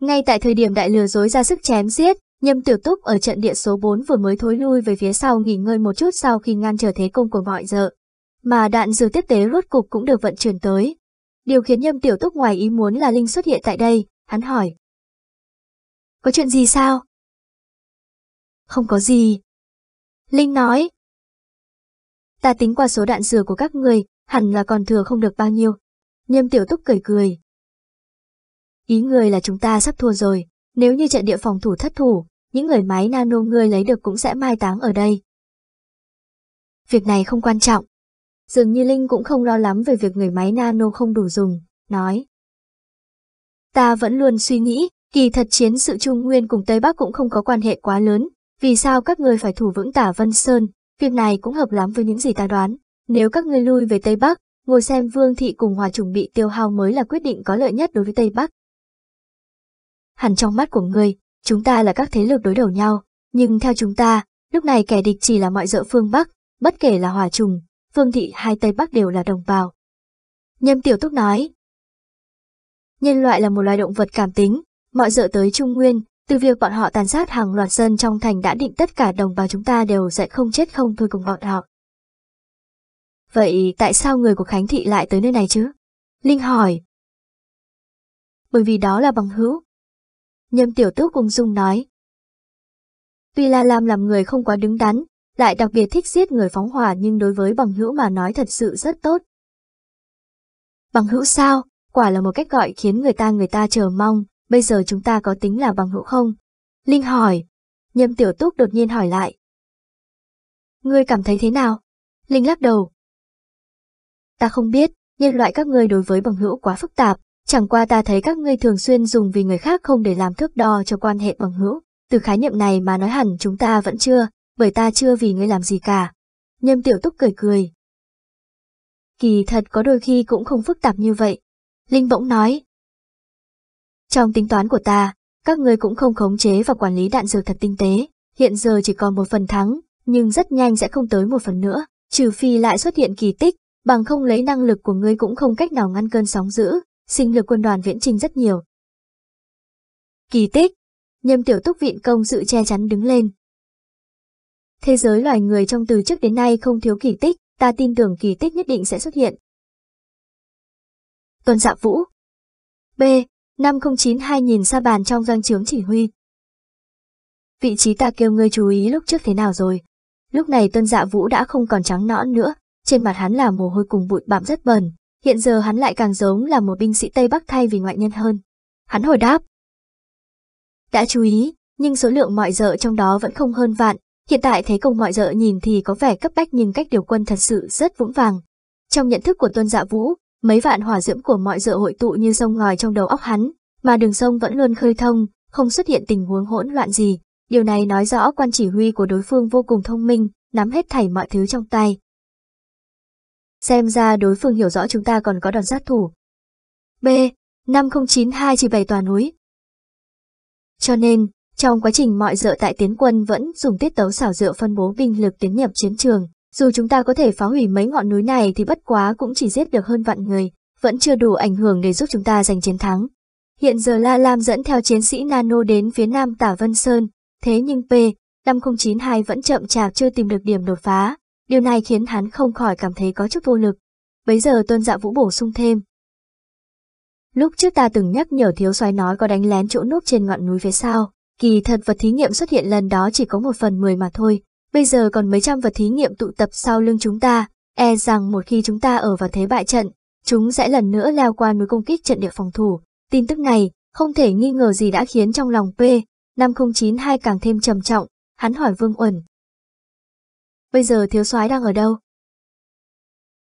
Ngay tại thời điểm đại lừa dối ra sức chém giết, Nhâm Tiểu Túc ở trận địa số 4 vừa mới thối lui về phía sau nghỉ ngơi một chút sau khi ngăn trở thế công của mọi dợ. Mà đạn dược tiếp tế rốt cục cũng được vận chuyển tới. Điều khiến Nhâm Tiểu Túc ngoài ý muốn là Linh xuất hiện tại đây, hắn hỏi. Có chuyện gì sao? Không có gì. Linh nói. Ta tính qua số đạn dừa của các người, hẳn là còn thừa không được bao nhiêu. Nhâm Tiểu Túc cười cười. Ý người là chúng ta sắp thua rồi, nếu như trận địa phòng thủ thất thủ, những người máy nano ngươi lấy được cũng sẽ mai táng ở đây. Việc này không quan trọng. Dường như Linh cũng không lo lắm về việc người máy nano không đủ dùng, nói. Ta vẫn luôn suy nghĩ, kỳ thật chiến sự Trung Nguyên cùng Tây Bắc cũng không có quan hệ quá lớn, vì sao các ngươi phải thủ vững tả Vân Sơn, việc này cũng hợp lắm với những gì ta đoán. Nếu các ngươi lui về Tây Bắc, ngồi xem Vương Thị cùng Hòa Trùng bị tiêu hao mới là quyết định có lợi nhất đối với Tây Bắc. Hẳn trong mắt của ngươi, Chúng ta là các thế lực đối đầu nhau, nhưng theo chúng ta, lúc này kẻ địch chỉ là mọi dợ phương Bắc, bất kể là Hòa Trùng, Phương Thị hay Tây Bắc đều là đồng bào. Nhâm Tiểu Túc nói, nhân loại là một loài động vật cảm tính, mọi dợ tới Trung Nguyên, từ việc bọn họ tàn sát hàng loạt dân trong thành đã định tất cả đồng bào chúng ta đều sẽ không chết không thôi cùng bọn họ. Vậy tại sao người của Khánh Thị lại tới nơi này chứ? Linh hỏi. Bởi vì đó là bằng hữu, Nhâm Tiểu Túc ung dung nói. Tuy La Lam làm người không quá đứng đắn, lại đặc biệt thích giết người phóng hỏa nhưng đối với bằng hữu mà nói thật sự rất tốt. Bằng hữu sao, quả là một cách gọi khiến người ta người ta chờ mong, bây giờ chúng ta có tính là bằng hữu không? Linh hỏi. Nhâm Tiểu Túc đột nhiên hỏi lại. Ngươi cảm thấy thế nào? Linh lắc đầu. Ta không biết, nhân loại các ngươi đối với bằng hữu quá phức tạp, Chẳng qua ta thấy các ngươi thường xuyên dùng vì người khác không để làm thước đo cho quan hệ bằng hữu. Từ khái niệm này mà nói hẳn chúng ta vẫn chưa, bởi ta chưa vì ngươi làm gì cả. Nhâm tiểu túc cười cười. Kỳ thật có đôi khi cũng không phức tạp như vậy. Linh bỗng nói. Trong tính toán của ta, các ngươi cũng không khống chế và quản lý đạn dược thật tinh tế. Hiện giờ chỉ còn một phần thắng, nhưng rất nhanh sẽ không tới một phần nữa. Trừ phi lại xuất hiện kỳ tích, bằng không lấy năng lực của ngươi cũng không cách nào ngăn cơn sóng dữ sinh lực quân đoàn viễn trình rất nhiều. Kỳ tích! Nhâm tiểu túc viện công sự che chắn đứng lên. Thế giới loài người trong từ trước đến nay không thiếu kỳ tích, ta tin tưởng kỳ tích nhất định sẽ xuất hiện. Tuần dạ vũ B. hai nhìn xa bàn trong doanh trướng chỉ huy. Vị trí ta kêu ngươi chú ý lúc trước thế nào rồi? Lúc này tuân dạ vũ đã không còn trắng nõn nữa, trên mặt hắn là mồ hôi cùng bụi bặm rất bẩn, Hiện giờ hắn lại càng giống là một binh sĩ Tây Bắc thay vì ngoại nhân hơn. Hắn hồi đáp. Đã chú ý, nhưng số lượng mọi dợ trong đó vẫn không hơn vạn. Hiện tại thế công mọi dợ nhìn thì có vẻ cấp bách nhưng cách điều quân thật sự rất vững vàng. Trong nhận thức của tuân dạ vũ, mấy vạn hỏa diễm của mọi dợ hội tụ như sông ngòi trong đầu óc hắn, mà đường sông vẫn luôn khơi thông, không xuất hiện tình huống hỗn loạn gì. Điều này nói rõ quan chỉ huy của đối phương vô cùng thông minh, nắm hết thảy mọi thứ trong tay, Xem ra đối phương hiểu rõ chúng ta còn có đòn sát thủ. B. 5092 chỉ bày tòa núi. Cho nên, trong quá trình mọi dợ tại tiến quân vẫn dùng tiết tấu xảo dựa phân bố binh lực tiến nhập chiến trường. Dù chúng ta có thể phá hủy mấy ngọn núi này thì bất quá cũng chỉ giết được hơn vạn người, vẫn chưa đủ ảnh hưởng để giúp chúng ta giành chiến thắng. Hiện giờ La Lam dẫn theo chiến sĩ Nano đến phía nam Tả Vân Sơn, thế nhưng P. 5092 vẫn chậm chạp chưa tìm được điểm đột phá. Điều này khiến hắn không khỏi cảm thấy có chút vô lực. Bấy giờ tôn dạ vũ bổ sung thêm. Lúc trước ta từng nhắc nhở thiếu soái nói có đánh lén chỗ núp trên ngọn núi phía sau, kỳ thật vật thí nghiệm xuất hiện lần đó chỉ có một phần mười mà thôi, bây giờ còn mấy trăm vật thí nghiệm tụ tập sau lưng chúng ta, e rằng một khi chúng ta ở vào thế bại trận, chúng sẽ lần nữa leo qua núi công kích trận địa phòng thủ. Tin tức này, không thể nghi ngờ gì đã khiến trong lòng P, 5092 càng thêm trầm trọng, hắn hỏi Vương Uẩn, Bây giờ thiếu soái đang ở đâu?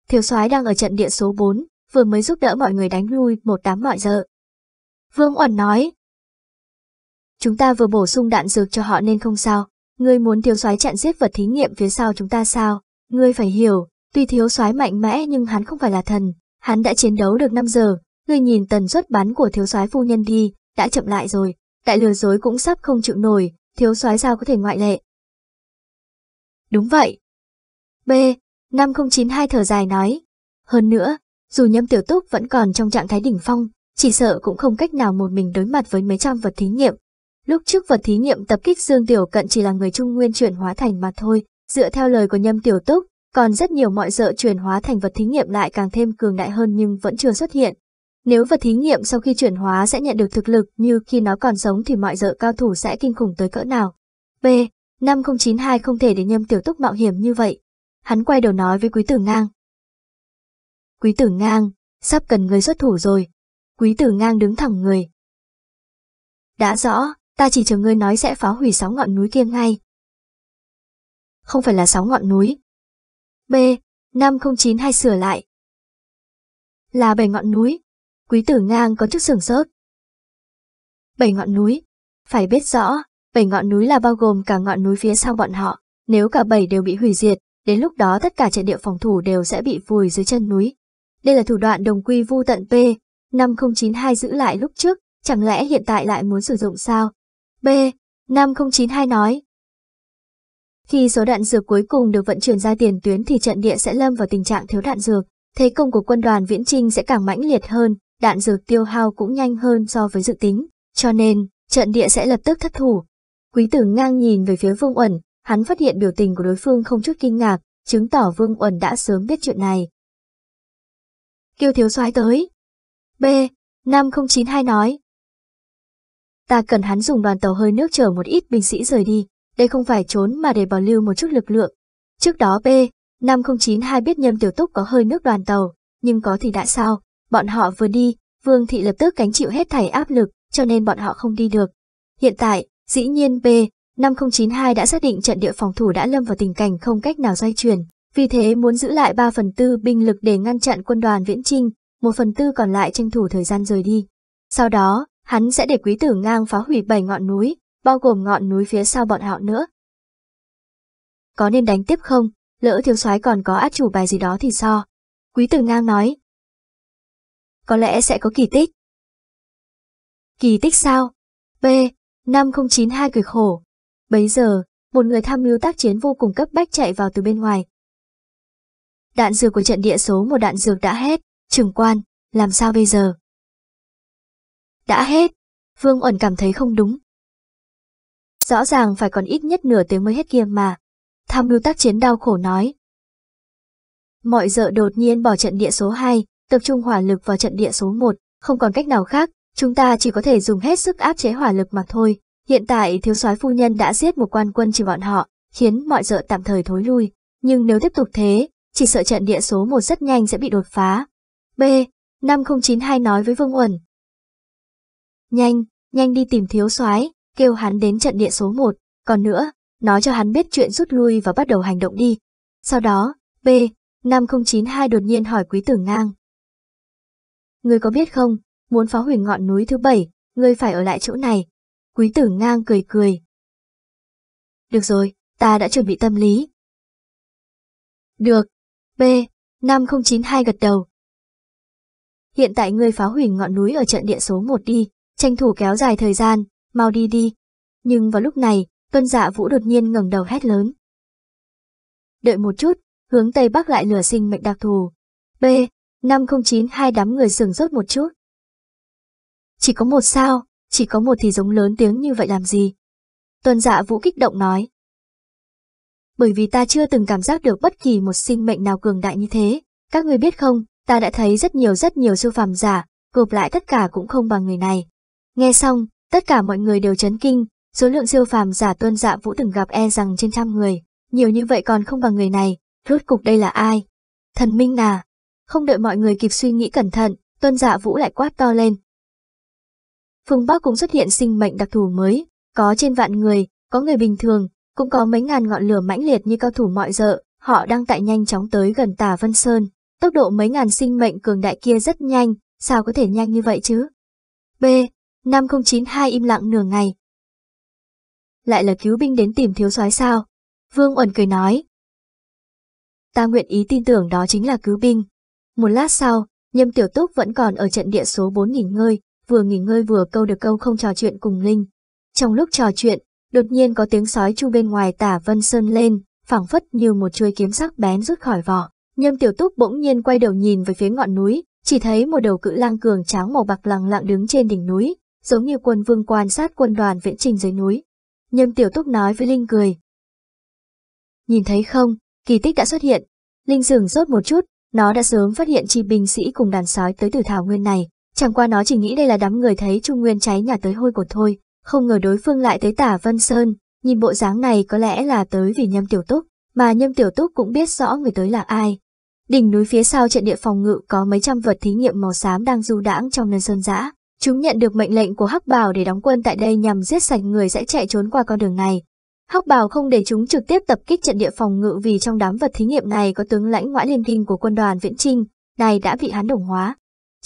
Thiếu soái đang ở trận địa số 4, vừa mới giúp đỡ mọi người đánh lui một đám mọi dợ. Vương Uẩn nói. Chúng ta vừa bổ sung đạn dược cho họ nên không sao. Ngươi muốn thiếu soái chặn giết vật thí nghiệm phía sau chúng ta sao? Ngươi phải hiểu, tuy thiếu soái mạnh mẽ nhưng hắn không phải là thần. Hắn đã chiến đấu được 5 giờ. Ngươi nhìn tần suất bắn của thiếu soái phu nhân đi, đã chậm lại rồi. Đại lừa dối cũng sắp không chịu nổi, thiếu soái sao có thể ngoại lệ. Đúng vậy. B. 5092 thở dài nói. Hơn nữa, dù Nhâm Tiểu Túc vẫn còn trong trạng thái đỉnh phong, chỉ sợ cũng không cách nào một mình đối mặt với mấy trăm vật thí nghiệm. Lúc trước vật thí nghiệm tập kích Dương Tiểu Cận chỉ là người Trung Nguyên chuyển hóa thành mà thôi, dựa theo lời của Nhâm Tiểu Túc, còn rất nhiều mọi dợ chuyển hóa thành vật thí nghiệm lại càng thêm cường đại hơn nhưng vẫn chưa xuất hiện. Nếu vật thí nghiệm sau khi chuyển hóa sẽ nhận được thực lực như khi nó còn sống thì mọi dợ cao thủ sẽ kinh khủng tới cỡ nào. B. Năm 092 không thể để nhâm tiểu túc mạo hiểm như vậy. Hắn quay đầu nói với quý tử ngang. Quý tử ngang, sắp cần người xuất thủ rồi. Quý tử ngang đứng thẳng người. Đã rõ, ta chỉ chờ ngươi nói sẽ phá hủy sáu ngọn núi kia ngay. Không phải là sáu ngọn núi. B. 5092 sửa lại. Là bảy ngọn núi. Quý tử ngang có chút sửng sốt. Bảy ngọn núi. Phải biết rõ, bảy ngọn núi là bao gồm cả ngọn núi phía sau bọn họ, nếu cả bảy đều bị hủy diệt, đến lúc đó tất cả trận địa phòng thủ đều sẽ bị vùi dưới chân núi. Đây là thủ đoạn đồng quy vu tận P, năm nghìn hai giữ lại lúc trước, chẳng lẽ hiện tại lại muốn sử dụng sao? B, hai nói. Khi số đạn dược cuối cùng được vận chuyển ra tiền tuyến thì trận địa sẽ lâm vào tình trạng thiếu đạn dược, thế công của quân đoàn viễn trinh sẽ càng mãnh liệt hơn, đạn dược tiêu hao cũng nhanh hơn so với dự tính, cho nên trận địa sẽ lập tức thất thủ, Quý tử ngang nhìn về phía Vương Uẩn, hắn phát hiện biểu tình của đối phương không chút kinh ngạc, chứng tỏ Vương Uẩn đã sớm biết chuyện này. Kiêu thiếu soái tới. B. 5092 nói. Ta cần hắn dùng đoàn tàu hơi nước chở một ít binh sĩ rời đi, đây không phải trốn mà để bảo lưu một chút lực lượng. Trước đó B. 5092 biết nhâm tiểu túc có hơi nước đoàn tàu, nhưng có thì đã sao, bọn họ vừa đi, Vương Thị lập tức cánh chịu hết thảy áp lực, cho nên bọn họ không đi được. Hiện tại, Dĩ nhiên B, 5092 đã xác định trận địa phòng thủ đã lâm vào tình cảnh không cách nào xoay chuyển, vì thế muốn giữ lại 3 phần tư binh lực để ngăn chặn quân đoàn viễn trinh, 1 phần tư còn lại tranh thủ thời gian rời đi. Sau đó, hắn sẽ để quý tử ngang phá hủy 7 ngọn núi, bao gồm ngọn núi phía sau bọn họ nữa. Có nên đánh tiếp không? Lỡ thiếu soái còn có át chủ bài gì đó thì so Quý tử ngang nói. Có lẽ sẽ có kỳ tích. Kỳ tích sao? B, Năm 092 cười khổ. Bấy giờ, một người tham mưu tác chiến vô cùng cấp bách chạy vào từ bên ngoài. Đạn dược của trận địa số một đạn dược đã hết, trưởng quan, làm sao bây giờ? Đã hết, Vương Uẩn cảm thấy không đúng. Rõ ràng phải còn ít nhất nửa tiếng mới hết kia mà. Tham mưu tác chiến đau khổ nói. Mọi dợ đột nhiên bỏ trận địa số 2, tập trung hỏa lực vào trận địa số 1, không còn cách nào khác, Chúng ta chỉ có thể dùng hết sức áp chế hỏa lực mà thôi. Hiện tại thiếu soái phu nhân đã giết một quan quân chỉ bọn họ, khiến mọi dợ tạm thời thối lui. Nhưng nếu tiếp tục thế, chỉ sợ trận địa số một rất nhanh sẽ bị đột phá. B. 5092 nói với Vương Uẩn. Nhanh, nhanh đi tìm thiếu soái, kêu hắn đến trận địa số một. Còn nữa, nói cho hắn biết chuyện rút lui và bắt đầu hành động đi. Sau đó, B. 5092 đột nhiên hỏi Quý Tử Ngang. Người có biết không, muốn phá hủy ngọn núi thứ bảy, ngươi phải ở lại chỗ này. Quý tử ngang cười cười. Được rồi, ta đã chuẩn bị tâm lý. Được. B. 5092 gật đầu. Hiện tại ngươi phá hủy ngọn núi ở trận địa số 1 đi, tranh thủ kéo dài thời gian, mau đi đi. Nhưng vào lúc này, tuân dạ vũ đột nhiên ngẩng đầu hét lớn. Đợi một chút, hướng Tây Bắc lại lửa sinh mệnh đặc thù. B. 5092 đám người sừng rốt một chút. Chỉ có một sao, chỉ có một thì giống lớn tiếng như vậy làm gì? Tuần dạ vũ kích động nói. Bởi vì ta chưa từng cảm giác được bất kỳ một sinh mệnh nào cường đại như thế. Các người biết không, ta đã thấy rất nhiều rất nhiều siêu phàm giả, gộp lại tất cả cũng không bằng người này. Nghe xong, tất cả mọi người đều chấn kinh, số lượng siêu phàm giả tuân dạ vũ từng gặp e rằng trên trăm người, nhiều như vậy còn không bằng người này, rốt cục đây là ai? Thần Minh à? Không đợi mọi người kịp suy nghĩ cẩn thận, tuân dạ vũ lại quát to lên, phương Bắc cũng xuất hiện sinh mệnh đặc thù mới, có trên vạn người, có người bình thường, cũng có mấy ngàn ngọn lửa mãnh liệt như cao thủ mọi dợ, họ đang tại nhanh chóng tới gần Tả Vân Sơn. Tốc độ mấy ngàn sinh mệnh cường đại kia rất nhanh, sao có thể nhanh như vậy chứ? B. 5092 im lặng nửa ngày. Lại là cứu binh đến tìm thiếu soái sao? Vương Uẩn cười nói. Ta nguyện ý tin tưởng đó chính là cứu binh. Một lát sau, Nhâm Tiểu Túc vẫn còn ở trận địa số 4 nghỉ ngơi, vừa nghỉ ngơi vừa câu được câu không trò chuyện cùng Linh. Trong lúc trò chuyện, đột nhiên có tiếng sói chu bên ngoài tả Vân Sơn lên, phảng phất như một chuôi kiếm sắc bén rút khỏi vỏ. Nhâm Tiểu Túc bỗng nhiên quay đầu nhìn về phía ngọn núi, chỉ thấy một đầu cự lang cường tráng màu bạc lặng lặng đứng trên đỉnh núi, giống như quân vương quan sát quân đoàn viễn trình dưới núi. Nhâm Tiểu Túc nói với Linh cười. Nhìn thấy không, kỳ tích đã xuất hiện. Linh dừng rốt một chút, nó đã sớm phát hiện chi binh sĩ cùng đàn sói tới từ thảo nguyên này, Chẳng qua nó chỉ nghĩ đây là đám người thấy Trung Nguyên cháy nhà tới hôi của thôi, không ngờ đối phương lại tới tả Vân Sơn, nhìn bộ dáng này có lẽ là tới vì Nhâm Tiểu Túc, mà Nhâm Tiểu Túc cũng biết rõ người tới là ai. Đỉnh núi phía sau trận địa phòng ngự có mấy trăm vật thí nghiệm màu xám đang du đãng trong nơi sơn dã. Chúng nhận được mệnh lệnh của Hắc Bảo để đóng quân tại đây nhằm giết sạch người sẽ chạy trốn qua con đường này. Hắc Bảo không để chúng trực tiếp tập kích trận địa phòng ngự vì trong đám vật thí nghiệm này có tướng lãnh ngoại liên kinh của quân đoàn Viễn Trinh, này đã bị hắn đồng hóa.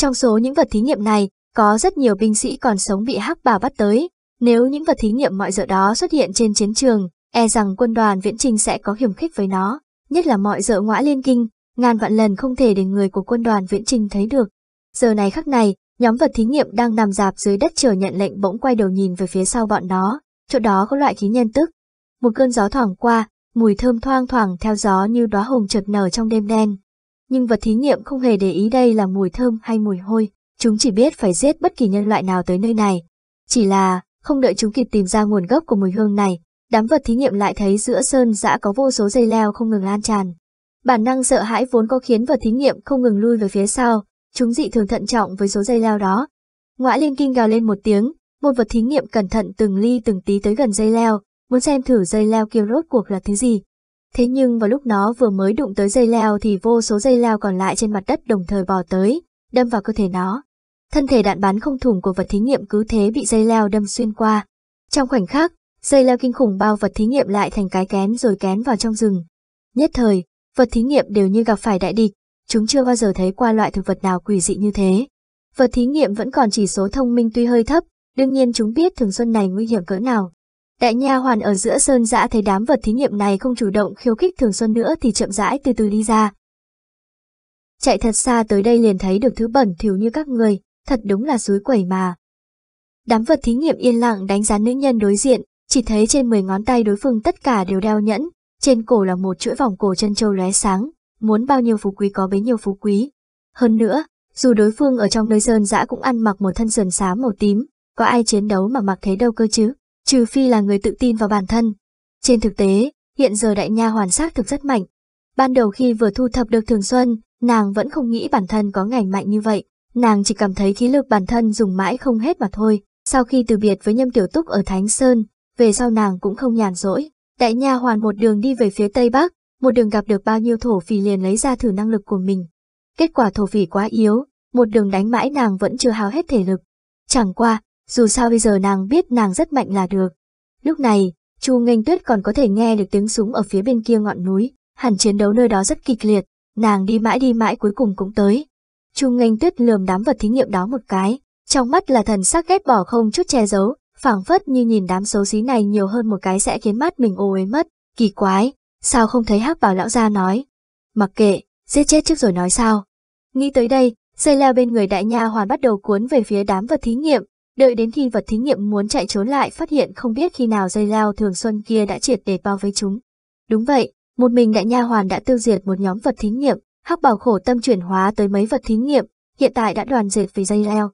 Trong số những vật thí nghiệm này, có rất nhiều binh sĩ còn sống bị hắc bào bắt tới. Nếu những vật thí nghiệm mọi dợ đó xuất hiện trên chiến trường, e rằng quân đoàn viễn trình sẽ có hiểm khích với nó, nhất là mọi dợ ngõa liên kinh, ngàn vạn lần không thể để người của quân đoàn viễn trình thấy được. Giờ này khắc này, nhóm vật thí nghiệm đang nằm dạp dưới đất chờ nhận lệnh bỗng quay đầu nhìn về phía sau bọn nó, chỗ đó có loại khí nhân tức. Một cơn gió thoảng qua, mùi thơm thoang thoảng theo gió như đóa hồng chợt nở trong đêm đen nhưng vật thí nghiệm không hề để ý đây là mùi thơm hay mùi hôi, chúng chỉ biết phải giết bất kỳ nhân loại nào tới nơi này. Chỉ là, không đợi chúng kịp tìm ra nguồn gốc của mùi hương này, đám vật thí nghiệm lại thấy giữa sơn dã có vô số dây leo không ngừng lan tràn. Bản năng sợ hãi vốn có khiến vật thí nghiệm không ngừng lui về phía sau, chúng dị thường thận trọng với số dây leo đó. Ngoại liên kinh gào lên một tiếng, một vật thí nghiệm cẩn thận từng ly từng tí tới gần dây leo, muốn xem thử dây leo kia rốt cuộc là thứ gì. Thế nhưng vào lúc nó vừa mới đụng tới dây leo thì vô số dây leo còn lại trên mặt đất đồng thời bò tới, đâm vào cơ thể nó. Thân thể đạn bắn không thủng của vật thí nghiệm cứ thế bị dây leo đâm xuyên qua. Trong khoảnh khắc, dây leo kinh khủng bao vật thí nghiệm lại thành cái kén rồi kén vào trong rừng. Nhất thời, vật thí nghiệm đều như gặp phải đại địch, chúng chưa bao giờ thấy qua loại thực vật nào quỷ dị như thế. Vật thí nghiệm vẫn còn chỉ số thông minh tuy hơi thấp, đương nhiên chúng biết thường xuân này nguy hiểm cỡ nào. Đại nha hoàn ở giữa sơn dã thấy đám vật thí nghiệm này không chủ động khiêu khích Thường Xuân nữa thì chậm rãi từ từ đi ra. Chạy thật xa tới đây liền thấy được thứ bẩn thỉu như các người, thật đúng là suối quẩy mà. Đám vật thí nghiệm yên lặng đánh giá nữ nhân đối diện, chỉ thấy trên 10 ngón tay đối phương tất cả đều đeo nhẫn, trên cổ là một chuỗi vòng cổ chân châu lóe sáng, muốn bao nhiêu phú quý có bấy nhiêu phú quý. Hơn nữa, dù đối phương ở trong nơi sơn dã cũng ăn mặc một thân sườn xám màu tím, có ai chiến đấu mà mặc thế đâu cơ chứ trừ phi là người tự tin vào bản thân. Trên thực tế, hiện giờ đại nha hoàn xác thực rất mạnh. Ban đầu khi vừa thu thập được Thường Xuân, nàng vẫn không nghĩ bản thân có ngày mạnh như vậy, nàng chỉ cảm thấy khí lực bản thân dùng mãi không hết mà thôi. Sau khi từ biệt với Nhâm Tiểu Túc ở Thánh Sơn, về sau nàng cũng không nhàn rỗi. Đại nha hoàn một đường đi về phía Tây Bắc, một đường gặp được bao nhiêu thổ phỉ liền lấy ra thử năng lực của mình. Kết quả thổ phỉ quá yếu, một đường đánh mãi nàng vẫn chưa hao hết thể lực. Chẳng qua, dù sao bây giờ nàng biết nàng rất mạnh là được. Lúc này, Chu Nghênh Tuyết còn có thể nghe được tiếng súng ở phía bên kia ngọn núi, hẳn chiến đấu nơi đó rất kịch liệt, nàng đi mãi đi mãi cuối cùng cũng tới. Chu Nghênh Tuyết lườm đám vật thí nghiệm đó một cái, trong mắt là thần sắc ghét bỏ không chút che giấu, phảng phất như nhìn đám xấu xí này nhiều hơn một cái sẽ khiến mắt mình ô uế mất, kỳ quái, sao không thấy Hắc Bảo lão gia nói? Mặc kệ, giết chết trước rồi nói sao? Nghĩ tới đây, dây leo bên người đại nha hoàn bắt đầu cuốn về phía đám vật thí nghiệm, Đợi đến khi vật thí nghiệm muốn chạy trốn lại phát hiện không biết khi nào dây lao thường xuân kia đã triệt để bao vây chúng. Đúng vậy, một mình đại nha hoàn đã tiêu diệt một nhóm vật thí nghiệm, hắc bảo khổ tâm chuyển hóa tới mấy vật thí nghiệm, hiện tại đã đoàn diệt vì dây leo.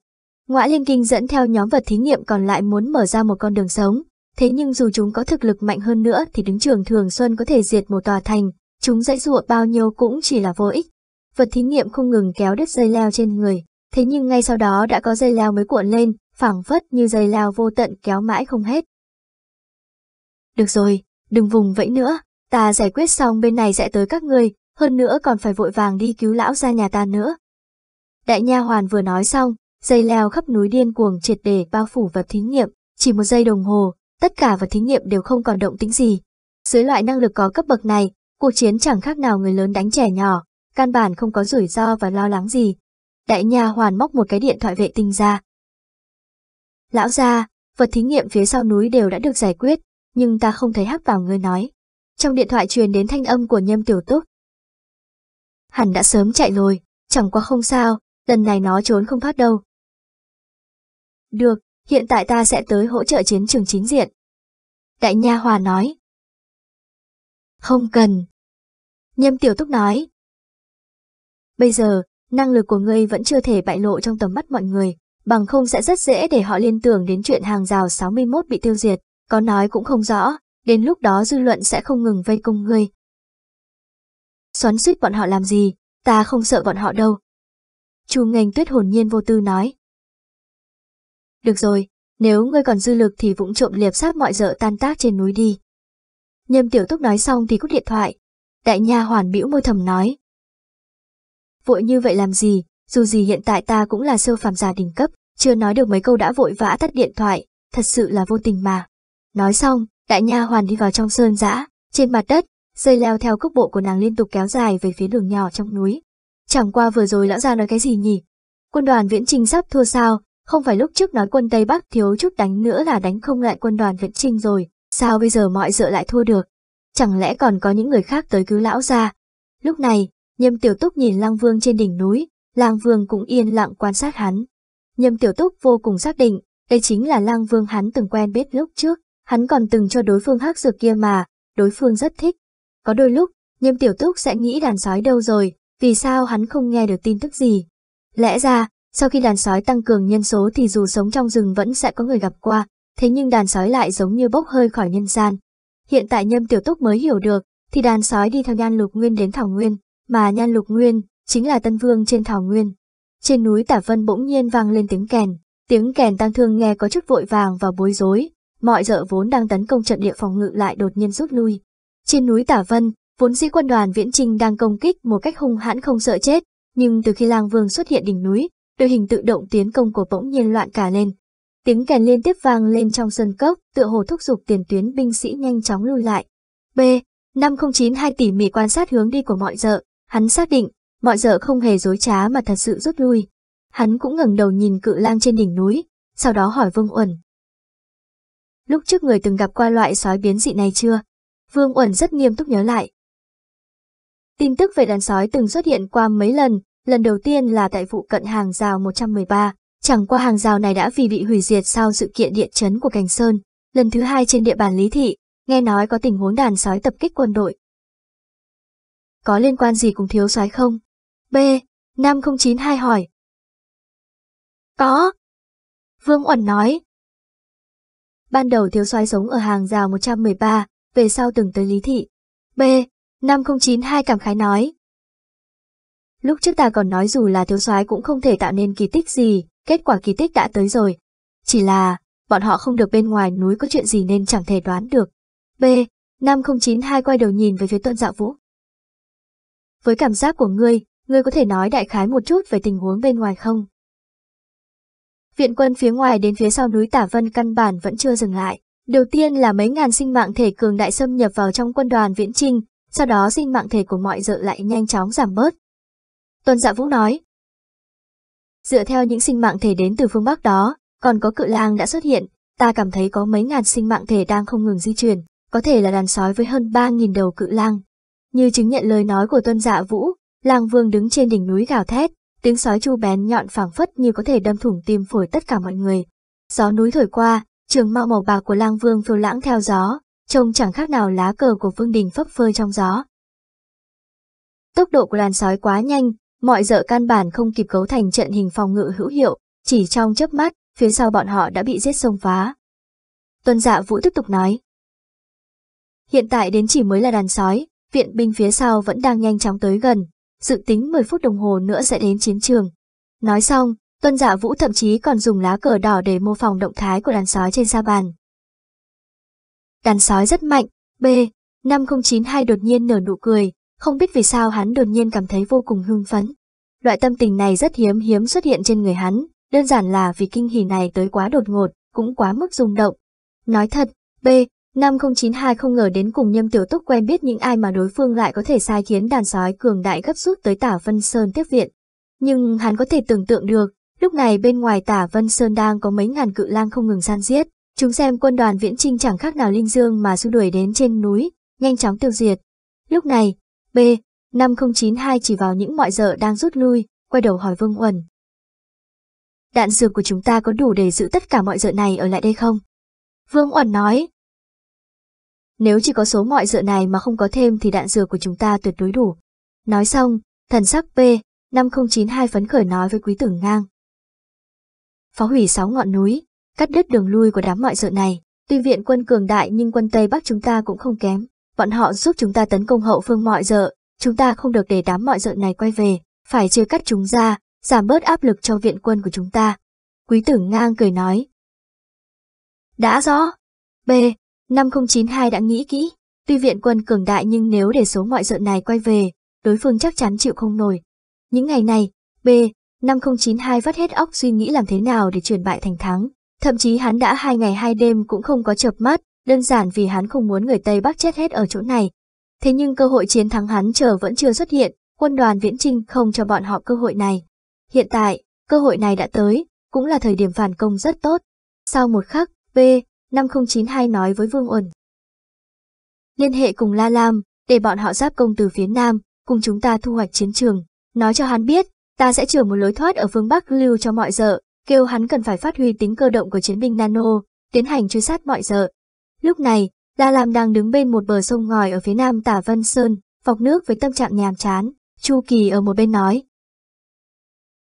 ngoại Liên Kinh dẫn theo nhóm vật thí nghiệm còn lại muốn mở ra một con đường sống, thế nhưng dù chúng có thực lực mạnh hơn nữa thì đứng trường Thường Xuân có thể diệt một tòa thành, chúng dãy dụa bao nhiêu cũng chỉ là vô ích. Vật thí nghiệm không ngừng kéo đứt dây leo trên người, thế nhưng ngay sau đó đã có dây leo mới cuộn lên, phẳng phất như dây lao vô tận kéo mãi không hết. Được rồi, đừng vùng vẫy nữa, ta giải quyết xong bên này sẽ tới các người. hơn nữa còn phải vội vàng đi cứu lão ra nhà ta nữa. Đại nha hoàn vừa nói xong, dây leo khắp núi điên cuồng triệt để bao phủ vật thí nghiệm, chỉ một giây đồng hồ, tất cả vật thí nghiệm đều không còn động tĩnh gì. Dưới loại năng lực có cấp bậc này, cuộc chiến chẳng khác nào người lớn đánh trẻ nhỏ, căn bản không có rủi ro và lo lắng gì. Đại nha hoàn móc một cái điện thoại vệ tinh ra, Lão gia, vật thí nghiệm phía sau núi đều đã được giải quyết, nhưng ta không thấy hắc vào ngươi nói. Trong điện thoại truyền đến thanh âm của nhâm tiểu túc. Hẳn đã sớm chạy rồi, chẳng qua không sao, lần này nó trốn không thoát đâu. Được, hiện tại ta sẽ tới hỗ trợ chiến trường chính diện. Đại nha hòa nói. Không cần. Nhâm tiểu túc nói. Bây giờ, năng lực của ngươi vẫn chưa thể bại lộ trong tầm mắt mọi người, bằng không sẽ rất dễ để họ liên tưởng đến chuyện hàng rào 61 bị tiêu diệt, có nói cũng không rõ, đến lúc đó dư luận sẽ không ngừng vây công ngươi. Xoắn suýt bọn họ làm gì, ta không sợ bọn họ đâu. Chu ngành tuyết hồn nhiên vô tư nói. Được rồi, nếu ngươi còn dư lực thì vũng trộm liệp sát mọi dợ tan tác trên núi đi. Nhâm tiểu túc nói xong thì cúp điện thoại. Đại nhà hoàn bĩu môi thầm nói. Vội như vậy làm gì, dù gì hiện tại ta cũng là siêu phàm giả đỉnh cấp, chưa nói được mấy câu đã vội vã tắt điện thoại, thật sự là vô tình mà. Nói xong, đại nha hoàn đi vào trong sơn dã, trên mặt đất, dây leo theo cước bộ của nàng liên tục kéo dài về phía đường nhỏ trong núi. Chẳng qua vừa rồi lão gia nói cái gì nhỉ? Quân đoàn viễn trinh sắp thua sao, không phải lúc trước nói quân Tây Bắc thiếu chút đánh nữa là đánh không lại quân đoàn viễn trinh rồi, sao bây giờ mọi dựa lại thua được? Chẳng lẽ còn có những người khác tới cứu lão gia? Lúc này, nhâm tiểu túc nhìn lăng vương trên đỉnh núi, Lang Vương cũng yên lặng quan sát hắn. Nhâm Tiểu Túc vô cùng xác định, đây chính là Lang Vương hắn từng quen biết lúc trước, hắn còn từng cho đối phương hắc dược kia mà, đối phương rất thích. Có đôi lúc, Nhâm Tiểu Túc sẽ nghĩ đàn sói đâu rồi, vì sao hắn không nghe được tin tức gì. Lẽ ra, sau khi đàn sói tăng cường nhân số thì dù sống trong rừng vẫn sẽ có người gặp qua, thế nhưng đàn sói lại giống như bốc hơi khỏi nhân gian. Hiện tại Nhâm Tiểu Túc mới hiểu được, thì đàn sói đi theo Nhan Lục Nguyên đến Thảo Nguyên, mà Nhan Lục Nguyên chính là Tân Vương trên Thảo Nguyên. Trên núi Tả Vân bỗng nhiên vang lên tiếng kèn, tiếng kèn tăng thương nghe có chút vội vàng và bối rối, mọi dợ vốn đang tấn công trận địa phòng ngự lại đột nhiên rút lui. Trên núi Tả Vân, vốn dĩ quân đoàn Viễn Trinh đang công kích một cách hung hãn không sợ chết, nhưng từ khi Lang Vương xuất hiện đỉnh núi, đội hình tự động tiến công của bỗng nhiên loạn cả lên. Tiếng kèn liên tiếp vang lên trong sân cốc, tựa hồ thúc giục tiền tuyến binh sĩ nhanh chóng lui lại. B. 509 hai tỉ mỉ quan sát hướng đi của mọi dợ, hắn xác định mọi giờ không hề dối trá mà thật sự rút lui. Hắn cũng ngẩng đầu nhìn cự lang trên đỉnh núi, sau đó hỏi Vương Uẩn. Lúc trước người từng gặp qua loại sói biến dị này chưa? Vương Uẩn rất nghiêm túc nhớ lại. Tin tức về đàn sói từng xuất hiện qua mấy lần, lần đầu tiên là tại vụ cận hàng rào 113, chẳng qua hàng rào này đã vì bị hủy diệt sau sự kiện địa chấn của Cành Sơn, lần thứ hai trên địa bàn Lý Thị, nghe nói có tình huống đàn sói tập kích quân đội. Có liên quan gì cùng thiếu sói không? B5092 hỏi. Có. Vương Uẩn nói. Ban đầu thiếu soái sống ở hàng rào 113, về sau từng tới Lý Thị. B5092 cảm khái nói. Lúc trước ta còn nói dù là thiếu soái cũng không thể tạo nên kỳ tích gì, kết quả kỳ tích đã tới rồi. Chỉ là, bọn họ không được bên ngoài núi có chuyện gì nên chẳng thể đoán được. B. 5092 quay đầu nhìn về phía tuân Dạo vũ. Với cảm giác của ngươi, Ngươi có thể nói đại khái một chút về tình huống bên ngoài không? Viện quân phía ngoài đến phía sau núi Tả Vân căn bản vẫn chưa dừng lại. Đầu tiên là mấy ngàn sinh mạng thể cường đại xâm nhập vào trong quân đoàn viễn trinh, sau đó sinh mạng thể của mọi dợ lại nhanh chóng giảm bớt. Tuần Dạ Vũ nói, Dựa theo những sinh mạng thể đến từ phương Bắc đó, còn có cự lang đã xuất hiện, ta cảm thấy có mấy ngàn sinh mạng thể đang không ngừng di chuyển, có thể là đàn sói với hơn 3.000 đầu cự lang. Như chứng nhận lời nói của tuân dạ vũ, Lang Vương đứng trên đỉnh núi gào thét, tiếng sói chu bén nhọn phảng phất như có thể đâm thủng tim phổi tất cả mọi người. Gió núi thổi qua, trường mạo màu bạc của Lang Vương phiêu lãng theo gió, trông chẳng khác nào lá cờ của Vương Đình phấp phơi trong gió. Tốc độ của đàn sói quá nhanh, mọi dợ can bản không kịp cấu thành trận hình phòng ngự hữu hiệu, chỉ trong chớp mắt, phía sau bọn họ đã bị giết sông phá. Tuân dạ vũ tiếp tục nói. Hiện tại đến chỉ mới là đàn sói, viện binh phía sau vẫn đang nhanh chóng tới gần, dự tính 10 phút đồng hồ nữa sẽ đến chiến trường. Nói xong, Tuân giả dạ Vũ thậm chí còn dùng lá cờ đỏ để mô phỏng động thái của đàn sói trên sa bàn. Đàn sói rất mạnh, B5092 đột nhiên nở nụ cười, không biết vì sao hắn đột nhiên cảm thấy vô cùng hưng phấn. Loại tâm tình này rất hiếm hiếm xuất hiện trên người hắn, đơn giản là vì kinh hỉ này tới quá đột ngột, cũng quá mức rung động. Nói thật, B 5092 không ngờ đến cùng Nhâm Tiểu Túc quen biết những ai mà đối phương lại có thể sai khiến đàn sói cường đại gấp rút tới Tả Vân Sơn tiếp viện. Nhưng hắn có thể tưởng tượng được, lúc này bên ngoài Tả Vân Sơn đang có mấy ngàn cự lang không ngừng san giết, chúng xem quân đoàn viễn trinh chẳng khác nào linh dương mà du đuổi đến trên núi, nhanh chóng tiêu diệt. Lúc này, B, 5092 chỉ vào những mọi dợ đang rút lui, quay đầu hỏi Vương Uẩn. Đạn dược của chúng ta có đủ để giữ tất cả mọi dợ này ở lại đây không? Vương Uẩn nói, nếu chỉ có số mọi dựa này mà không có thêm thì đạn dược của chúng ta tuyệt đối đủ. Nói xong, thần sắc P5092 phấn khởi nói với quý tử ngang. Phá hủy 6 ngọn núi, cắt đứt đường lui của đám mọi dợ này. Tuy viện quân cường đại nhưng quân Tây Bắc chúng ta cũng không kém. Bọn họ giúp chúng ta tấn công hậu phương mọi dợ, chúng ta không được để đám mọi dợ này quay về, phải chia cắt chúng ra, giảm bớt áp lực cho viện quân của chúng ta. Quý tử ngang cười nói. Đã rõ. B, 5092 đã nghĩ kỹ, tuy viện quân cường đại nhưng nếu để số mọi dợn này quay về, đối phương chắc chắn chịu không nổi. Những ngày này, B, 5092 vắt hết óc suy nghĩ làm thế nào để chuyển bại thành thắng. Thậm chí hắn đã hai ngày hai đêm cũng không có chợp mắt, đơn giản vì hắn không muốn người Tây Bắc chết hết ở chỗ này. Thế nhưng cơ hội chiến thắng hắn chờ vẫn chưa xuất hiện, quân đoàn Viễn Trinh không cho bọn họ cơ hội này. Hiện tại, cơ hội này đã tới, cũng là thời điểm phản công rất tốt. Sau một khắc, B, 5092 nói với Vương Uẩn. Liên hệ cùng La Lam, để bọn họ giáp công từ phía Nam, cùng chúng ta thu hoạch chiến trường. Nói cho hắn biết, ta sẽ chừa một lối thoát ở phương Bắc lưu cho mọi dợ, kêu hắn cần phải phát huy tính cơ động của chiến binh Nano, tiến hành truy sát mọi dợ. Lúc này, La Lam đang đứng bên một bờ sông ngòi ở phía nam Tả Vân Sơn, vọc nước với tâm trạng nhàm chán, Chu Kỳ ở một bên nói.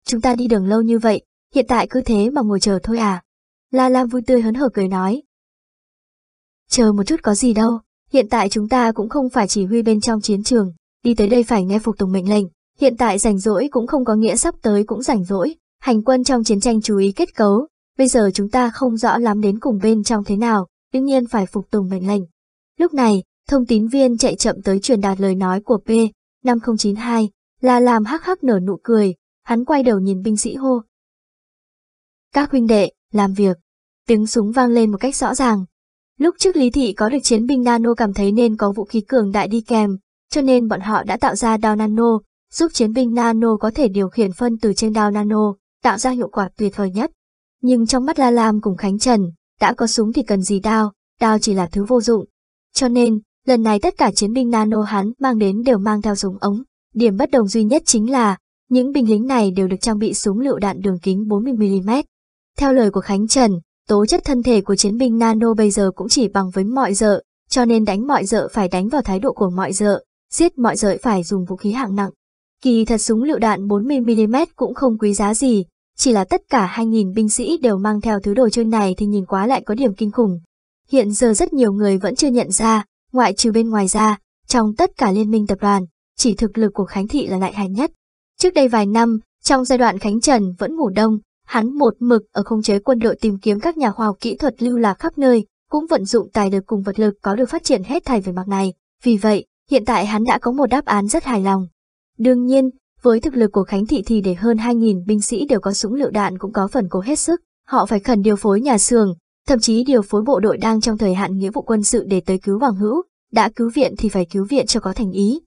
Chúng ta đi đường lâu như vậy, hiện tại cứ thế mà ngồi chờ thôi à. La Lam vui tươi hớn hở cười nói. Chờ một chút có gì đâu, hiện tại chúng ta cũng không phải chỉ huy bên trong chiến trường, đi tới đây phải nghe phục tùng mệnh lệnh, hiện tại rảnh rỗi cũng không có nghĩa sắp tới cũng rảnh rỗi, hành quân trong chiến tranh chú ý kết cấu, bây giờ chúng ta không rõ lắm đến cùng bên trong thế nào, đương nhiên phải phục tùng mệnh lệnh. Lúc này, thông tín viên chạy chậm tới truyền đạt lời nói của P5092, là làm hắc hắc nở nụ cười, hắn quay đầu nhìn binh sĩ hô. Các huynh đệ, làm việc. Tiếng súng vang lên một cách rõ ràng, Lúc trước Lý Thị có được chiến binh nano cảm thấy nên có vũ khí cường đại đi kèm, cho nên bọn họ đã tạo ra đao nano, giúp chiến binh nano có thể điều khiển phân từ trên đao nano, tạo ra hiệu quả tuyệt vời nhất. Nhưng trong mắt La Lam cùng Khánh Trần, đã có súng thì cần gì đao, đao chỉ là thứ vô dụng. Cho nên, lần này tất cả chiến binh nano hắn mang đến đều mang theo súng ống. Điểm bất đồng duy nhất chính là, những binh lính này đều được trang bị súng lựu đạn đường kính 40mm. Theo lời của Khánh Trần, Tố chất thân thể của chiến binh nano bây giờ cũng chỉ bằng với mọi dợ, cho nên đánh mọi dợ phải đánh vào thái độ của mọi dợ, giết mọi dợ phải dùng vũ khí hạng nặng. Kỳ thật súng lựu đạn 40mm cũng không quý giá gì, chỉ là tất cả 2.000 binh sĩ đều mang theo thứ đồ chơi này thì nhìn quá lại có điểm kinh khủng. Hiện giờ rất nhiều người vẫn chưa nhận ra, ngoại trừ bên ngoài ra, trong tất cả liên minh tập đoàn, chỉ thực lực của Khánh Thị là lại hài nhất. Trước đây vài năm, trong giai đoạn Khánh Trần vẫn ngủ đông, Hắn một mực ở không chế quân đội tìm kiếm các nhà khoa học kỹ thuật lưu lạc khắp nơi, cũng vận dụng tài lực cùng vật lực có được phát triển hết thảy về mặt này. Vì vậy, hiện tại hắn đã có một đáp án rất hài lòng. Đương nhiên, với thực lực của Khánh Thị thì để hơn 2.000 binh sĩ đều có súng lựu đạn cũng có phần cố hết sức. Họ phải khẩn điều phối nhà xưởng, thậm chí điều phối bộ đội đang trong thời hạn nghĩa vụ quân sự để tới cứu Hoàng Hữu. Đã cứu viện thì phải cứu viện cho có thành ý.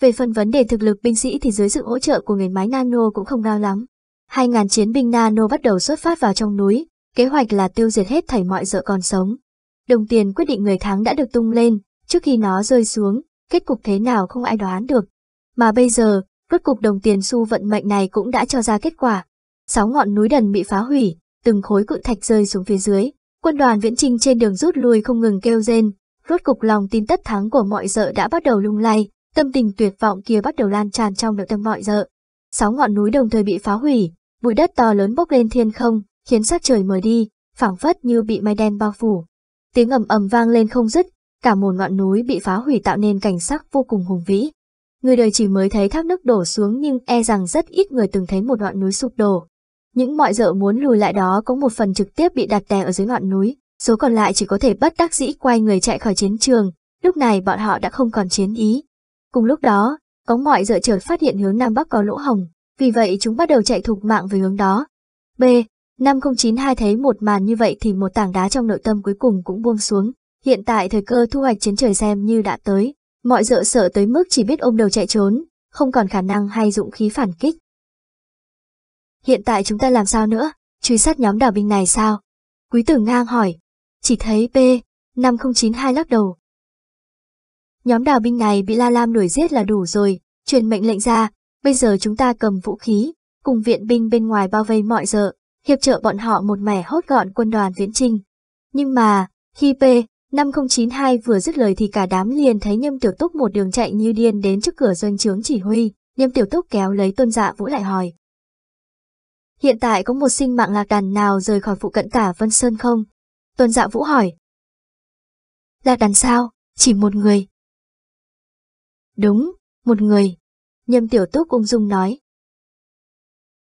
Về phần vấn đề thực lực binh sĩ thì dưới sự hỗ trợ của người máy nano cũng không cao lắm. 2.000 chiến binh nano bắt đầu xuất phát vào trong núi, kế hoạch là tiêu diệt hết thảy mọi dợ còn sống. Đồng tiền quyết định người thắng đã được tung lên, trước khi nó rơi xuống, kết cục thế nào không ai đoán được. Mà bây giờ, rốt cục đồng tiền xu vận mệnh này cũng đã cho ra kết quả. Sáu ngọn núi đần bị phá hủy, từng khối cự thạch rơi xuống phía dưới. Quân đoàn viễn trinh trên đường rút lui không ngừng kêu rên, rốt cục lòng tin tất thắng của mọi dợ đã bắt đầu lung lay, tâm tình tuyệt vọng kia bắt đầu lan tràn trong nội tâm mọi dợ. Sáu ngọn núi đồng thời bị phá hủy, bụi đất to lớn bốc lên thiên không, khiến sắc trời mờ đi, phảng phất như bị mây đen bao phủ. Tiếng ầm ầm vang lên không dứt, cả một ngọn núi bị phá hủy tạo nên cảnh sắc vô cùng hùng vĩ. Người đời chỉ mới thấy thác nước đổ xuống nhưng e rằng rất ít người từng thấy một ngọn núi sụp đổ. Những mọi dợ muốn lùi lại đó có một phần trực tiếp bị đặt đè ở dưới ngọn núi, số còn lại chỉ có thể bất đắc dĩ quay người chạy khỏi chiến trường, lúc này bọn họ đã không còn chiến ý. Cùng lúc đó, có mọi dợ chợt phát hiện hướng Nam Bắc có lỗ hồng, vì vậy chúng bắt đầu chạy thục mạng về hướng đó. B. Năm 092 thấy một màn như vậy thì một tảng đá trong nội tâm cuối cùng cũng buông xuống. Hiện tại thời cơ thu hoạch chiến trời xem như đã tới. Mọi dợ sợ tới mức chỉ biết ôm đầu chạy trốn, không còn khả năng hay dụng khí phản kích. Hiện tại chúng ta làm sao nữa? Truy sát nhóm đảo binh này sao? Quý tử ngang hỏi. Chỉ thấy B. 5092 lắc đầu. Nhóm đào binh này bị La Lam đuổi giết là đủ rồi, truyền mệnh lệnh ra, Bây giờ chúng ta cầm vũ khí, cùng viện binh bên ngoài bao vây mọi giờ, hiệp trợ bọn họ một mẻ hốt gọn quân đoàn viễn trinh. Nhưng mà, khi P-5092 vừa dứt lời thì cả đám liền thấy Nhâm Tiểu Túc một đường chạy như điên đến trước cửa doanh trướng chỉ huy, Nhâm Tiểu Túc kéo lấy tôn dạ vũ lại hỏi. Hiện tại có một sinh mạng lạc đàn nào rời khỏi phụ cận cả Vân Sơn không? Tôn dạ vũ hỏi. Lạc đàn sao? Chỉ một người. Đúng, một người. Nhâm Tiểu Túc ung dung nói.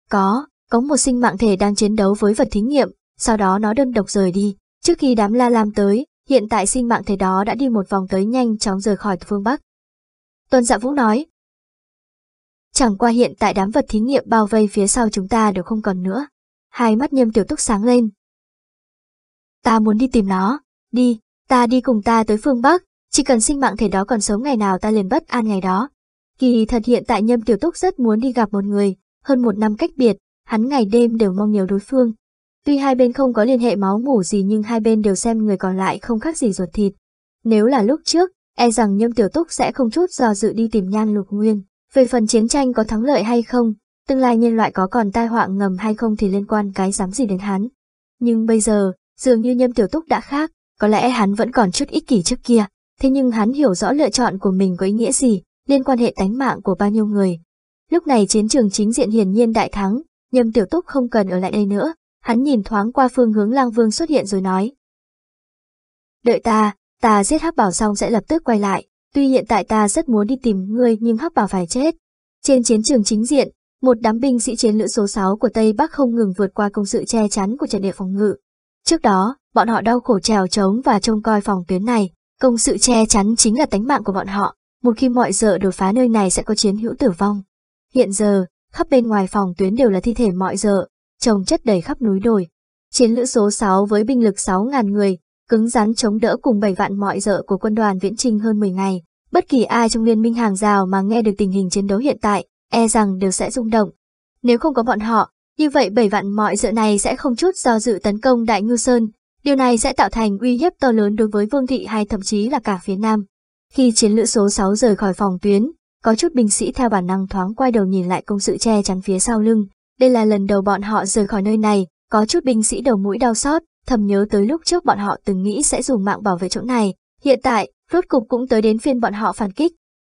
Có, có một sinh mạng thể đang chiến đấu với vật thí nghiệm, sau đó nó đơn độc rời đi. Trước khi đám la lam tới, hiện tại sinh mạng thể đó đã đi một vòng tới nhanh chóng rời khỏi phương Bắc. Tuần Dạ Vũ nói. Chẳng qua hiện tại đám vật thí nghiệm bao vây phía sau chúng ta đều không còn nữa. Hai mắt Nhâm Tiểu Túc sáng lên. Ta muốn đi tìm nó, đi, ta đi cùng ta tới phương Bắc, chỉ cần sinh mạng thể đó còn sống ngày nào ta liền bất an ngày đó, Kỳ thật hiện tại Nhâm Tiểu Túc rất muốn đi gặp một người, hơn một năm cách biệt, hắn ngày đêm đều mong nhớ đối phương. Tuy hai bên không có liên hệ máu mủ gì nhưng hai bên đều xem người còn lại không khác gì ruột thịt. Nếu là lúc trước, e rằng Nhâm Tiểu Túc sẽ không chút do dự đi tìm nhan lục nguyên. Về phần chiến tranh có thắng lợi hay không, tương lai nhân loại có còn tai họa ngầm hay không thì liên quan cái dám gì đến hắn. Nhưng bây giờ, dường như Nhâm Tiểu Túc đã khác, có lẽ hắn vẫn còn chút ích kỷ trước kia, thế nhưng hắn hiểu rõ lựa chọn của mình có ý nghĩa gì, liên quan hệ tánh mạng của bao nhiêu người. Lúc này chiến trường chính diện hiển nhiên đại thắng, nhầm tiểu túc không cần ở lại đây nữa, hắn nhìn thoáng qua phương hướng lang vương xuất hiện rồi nói. Đợi ta, ta giết hắc bảo xong sẽ lập tức quay lại, tuy hiện tại ta rất muốn đi tìm ngươi nhưng hắc bảo phải chết. Trên chiến trường chính diện, một đám binh sĩ chiến lữ số 6 của Tây Bắc không ngừng vượt qua công sự che chắn của trận địa phòng ngự. Trước đó, bọn họ đau khổ trèo trống và trông coi phòng tuyến này, công sự che chắn chính là tánh mạng của bọn họ một khi mọi dợ đột phá nơi này sẽ có chiến hữu tử vong. Hiện giờ, khắp bên ngoài phòng tuyến đều là thi thể mọi dợ, trồng chất đầy khắp núi đồi. Chiến lữ số 6 với binh lực 6.000 người, cứng rắn chống đỡ cùng 7 vạn mọi dợ của quân đoàn viễn trinh hơn 10 ngày. Bất kỳ ai trong liên minh hàng rào mà nghe được tình hình chiến đấu hiện tại, e rằng đều sẽ rung động. Nếu không có bọn họ, như vậy 7 vạn mọi dợ này sẽ không chút do dự tấn công Đại Ngư Sơn. Điều này sẽ tạo thành uy hiếp to lớn đối với vương thị hay thậm chí là cả phía Nam. Khi chiến lữ số 6 rời khỏi phòng tuyến, có chút binh sĩ theo bản năng thoáng quay đầu nhìn lại công sự che chắn phía sau lưng. Đây là lần đầu bọn họ rời khỏi nơi này, có chút binh sĩ đầu mũi đau xót, thầm nhớ tới lúc trước bọn họ từng nghĩ sẽ dùng mạng bảo vệ chỗ này. Hiện tại, rốt cục cũng tới đến phiên bọn họ phản kích.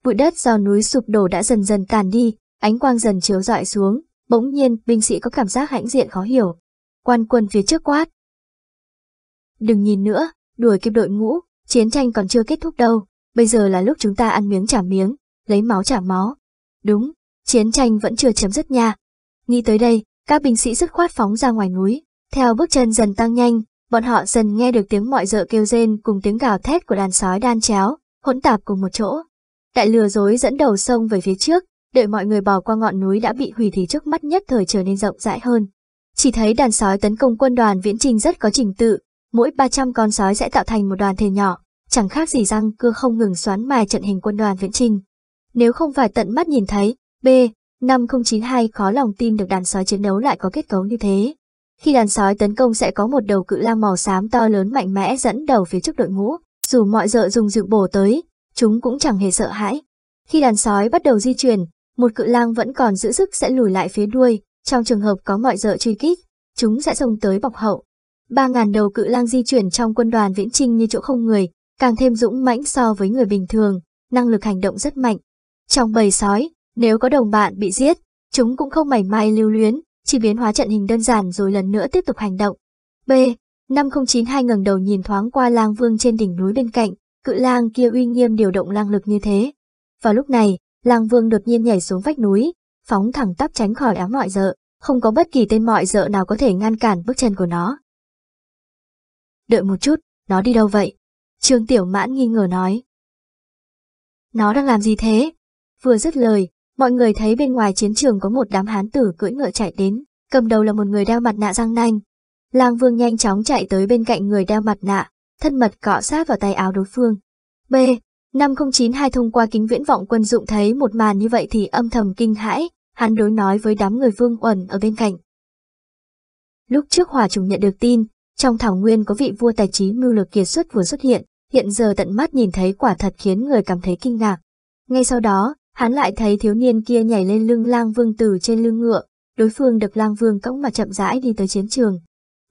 Bụi đất do núi sụp đổ đã dần dần tàn đi, ánh quang dần chiếu rọi xuống, bỗng nhiên binh sĩ có cảm giác hãnh diện khó hiểu. Quan quân phía trước quát. Đừng nhìn nữa, đuổi kịp đội ngũ, chiến tranh còn chưa kết thúc đâu. Bây giờ là lúc chúng ta ăn miếng trả miếng, lấy máu trả máu. Đúng, chiến tranh vẫn chưa chấm dứt nha. Nghĩ tới đây, các binh sĩ dứt khoát phóng ra ngoài núi. Theo bước chân dần tăng nhanh, bọn họ dần nghe được tiếng mọi dợ kêu rên cùng tiếng gào thét của đàn sói đan chéo, hỗn tạp cùng một chỗ. Đại lừa dối dẫn đầu sông về phía trước, đợi mọi người bò qua ngọn núi đã bị hủy thì trước mắt nhất thời trở nên rộng rãi hơn. Chỉ thấy đàn sói tấn công quân đoàn viễn trình rất có trình tự, mỗi 300 con sói sẽ tạo thành một đoàn thể nhỏ, chẳng khác gì răng cưa không ngừng xoán mài trận hình quân đoàn viễn trình. Nếu không phải tận mắt nhìn thấy, B5092 khó lòng tin được đàn sói chiến đấu lại có kết cấu như thế. Khi đàn sói tấn công sẽ có một đầu cự lang màu xám to lớn mạnh mẽ dẫn đầu phía trước đội ngũ, dù mọi dợ dùng dự bổ tới, chúng cũng chẳng hề sợ hãi. Khi đàn sói bắt đầu di chuyển, một cự lang vẫn còn giữ sức sẽ lùi lại phía đuôi, trong trường hợp có mọi dợ truy kích, chúng sẽ xông tới bọc hậu. Ba ngàn đầu cự lang di chuyển trong quân đoàn viễn trinh như chỗ không người, càng thêm dũng mãnh so với người bình thường, năng lực hành động rất mạnh. Trong bầy sói, nếu có đồng bạn bị giết, chúng cũng không mảy may lưu luyến, chỉ biến hóa trận hình đơn giản rồi lần nữa tiếp tục hành động. B. 5092 ngẩng đầu nhìn thoáng qua lang vương trên đỉnh núi bên cạnh, cự lang kia uy nghiêm điều động lang lực như thế. Vào lúc này, lang vương đột nhiên nhảy xuống vách núi, phóng thẳng tắp tránh khỏi ám mọi dợ, không có bất kỳ tên mọi dợ nào có thể ngăn cản bước chân của nó. Đợi một chút, nó đi đâu vậy? Trương Tiểu Mãn nghi ngờ nói. Nó đang làm gì thế? Vừa dứt lời, mọi người thấy bên ngoài chiến trường có một đám hán tử cưỡi ngựa chạy đến, cầm đầu là một người đeo mặt nạ răng nanh. Lang Vương nhanh chóng chạy tới bên cạnh người đeo mặt nạ, thân mật cọ sát vào tay áo đối phương. B. Năm 092 thông qua kính viễn vọng quân dụng thấy một màn như vậy thì âm thầm kinh hãi, hắn đối nói với đám người vương uẩn ở bên cạnh. Lúc trước Hòa Trùng nhận được tin, trong thảo nguyên có vị vua tài trí mưu lược kiệt xuất vừa xuất hiện, hiện giờ tận mắt nhìn thấy quả thật khiến người cảm thấy kinh ngạc. Ngay sau đó, hắn lại thấy thiếu niên kia nhảy lên lưng lang vương tử trên lưng ngựa, đối phương được lang vương cõng mà chậm rãi đi tới chiến trường.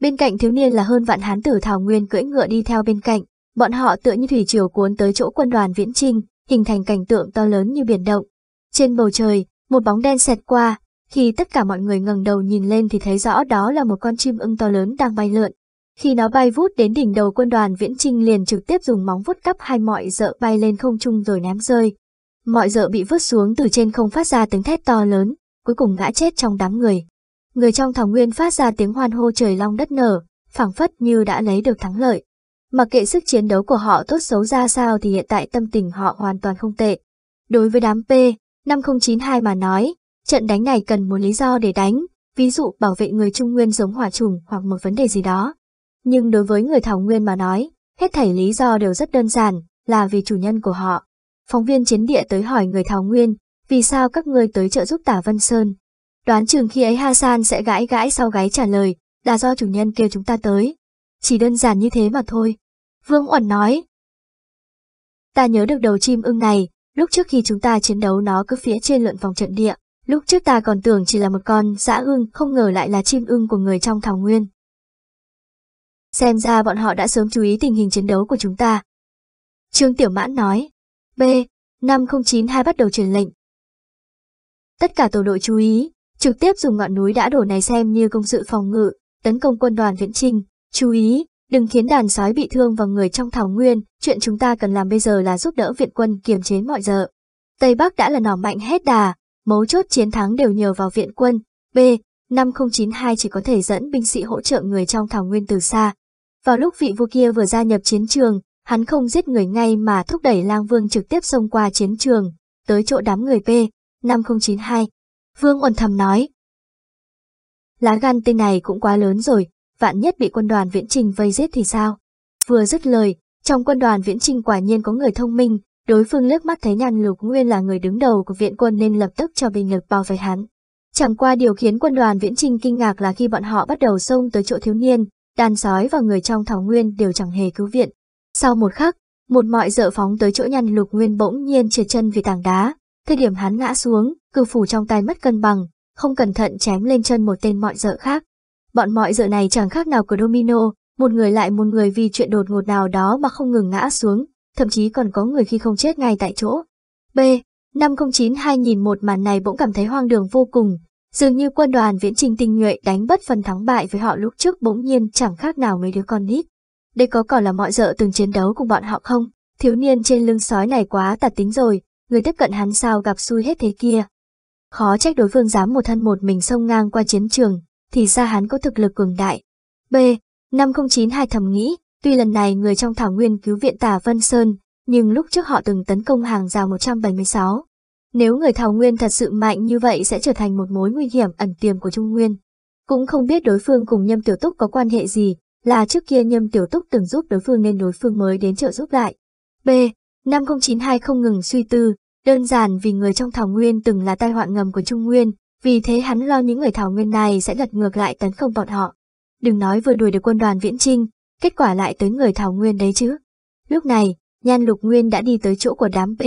Bên cạnh thiếu niên là hơn vạn hán tử thảo nguyên cưỡi ngựa đi theo bên cạnh, bọn họ tựa như thủy triều cuốn tới chỗ quân đoàn viễn trinh, hình thành cảnh tượng to lớn như biển động. Trên bầu trời, một bóng đen xẹt qua, khi tất cả mọi người ngẩng đầu nhìn lên thì thấy rõ đó là một con chim ưng to lớn đang bay lượn, khi nó bay vút đến đỉnh đầu quân đoàn Viễn Trinh liền trực tiếp dùng móng vút cắp hai mọi dợ bay lên không trung rồi ném rơi. Mọi dợ bị vứt xuống từ trên không phát ra tiếng thét to lớn, cuối cùng ngã chết trong đám người. Người trong thảo nguyên phát ra tiếng hoan hô trời long đất nở, phảng phất như đã lấy được thắng lợi. Mặc kệ sức chiến đấu của họ tốt xấu ra sao thì hiện tại tâm tình họ hoàn toàn không tệ. Đối với đám P5092 mà nói, trận đánh này cần một lý do để đánh, ví dụ bảo vệ người Trung Nguyên giống hỏa trùng hoặc một vấn đề gì đó. Nhưng đối với người Thảo Nguyên mà nói, hết thảy lý do đều rất đơn giản, là vì chủ nhân của họ. Phóng viên chiến địa tới hỏi người Thảo Nguyên, vì sao các người tới trợ giúp tả Vân Sơn. Đoán chừng khi ấy Hasan sẽ gãi gãi sau gáy trả lời, là do chủ nhân kêu chúng ta tới. Chỉ đơn giản như thế mà thôi. Vương Uẩn nói. Ta nhớ được đầu chim ưng này, lúc trước khi chúng ta chiến đấu nó cứ phía trên lượn vòng trận địa. Lúc trước ta còn tưởng chỉ là một con dã ưng, không ngờ lại là chim ưng của người trong Thảo Nguyên. Xem ra bọn họ đã sớm chú ý tình hình chiến đấu của chúng ta. Trương Tiểu Mãn nói. B. 5092 bắt đầu truyền lệnh. Tất cả tổ đội chú ý, trực tiếp dùng ngọn núi đã đổ này xem như công sự phòng ngự, tấn công quân đoàn viễn trinh. Chú ý, đừng khiến đàn sói bị thương vào người trong thảo nguyên, chuyện chúng ta cần làm bây giờ là giúp đỡ viện quân kiềm chế mọi giờ. Tây Bắc đã là nỏ mạnh hết đà, mấu chốt chiến thắng đều nhờ vào viện quân. B. 5092 chỉ có thể dẫn binh sĩ hỗ trợ người trong thảo nguyên từ xa. Vào lúc vị vua kia vừa gia nhập chiến trường, hắn không giết người ngay mà thúc đẩy lang vương trực tiếp xông qua chiến trường, tới chỗ đám người P. 5092. Vương ổn thầm nói. Lá gan tên này cũng quá lớn rồi, vạn nhất bị quân đoàn viễn trình vây giết thì sao? Vừa dứt lời, trong quân đoàn viễn trình quả nhiên có người thông minh, đối phương lướt mắt thấy nhan lục nguyên là người đứng đầu của viện quân nên lập tức cho binh lực bao vây hắn. Chẳng qua điều khiến quân đoàn Viễn Trinh kinh ngạc là khi bọn họ bắt đầu xông tới chỗ thiếu niên, đàn sói và người trong thảo nguyên đều chẳng hề cứu viện. Sau một khắc, một mọi dợ phóng tới chỗ nhăn lục nguyên bỗng nhiên trượt chân vì tảng đá, thời điểm hắn ngã xuống, cử phủ trong tay mất cân bằng, không cẩn thận chém lên chân một tên mọi dợ khác. Bọn mọi dợ này chẳng khác nào của domino, một người lại một người vì chuyện đột ngột nào đó mà không ngừng ngã xuống, thậm chí còn có người khi không chết ngay tại chỗ. B. Năm 09 2001 màn này bỗng cảm thấy hoang đường vô cùng, Dường như quân đoàn viễn trình tinh nhuệ đánh bất phần thắng bại với họ lúc trước bỗng nhiên chẳng khác nào mấy đứa con nít. Đây có còn là mọi dợ từng chiến đấu cùng bọn họ không? Thiếu niên trên lưng sói này quá tạt tính rồi, người tiếp cận hắn sao gặp xui hết thế kia. Khó trách đối phương dám một thân một mình xông ngang qua chiến trường, thì ra hắn có thực lực cường đại. B. năm chín hai thầm nghĩ, tuy lần này người trong thảo nguyên cứu viện tả Vân Sơn, nhưng lúc trước họ từng tấn công hàng rào 176, nếu người Thảo Nguyên thật sự mạnh như vậy sẽ trở thành một mối nguy hiểm ẩn tiềm của Trung Nguyên. Cũng không biết đối phương cùng Nhâm Tiểu Túc có quan hệ gì, là trước kia Nhâm Tiểu Túc từng giúp đối phương nên đối phương mới đến trợ giúp lại. B. Năm 092 không ngừng suy tư, đơn giản vì người trong Thảo Nguyên từng là tai họa ngầm của Trung Nguyên, vì thế hắn lo những người Thảo Nguyên này sẽ lật ngược lại tấn công bọn họ. Đừng nói vừa đuổi được quân đoàn Viễn Trinh, kết quả lại tới người Thảo Nguyên đấy chứ. Lúc này, Nhan Lục Nguyên đã đi tới chỗ của đám B,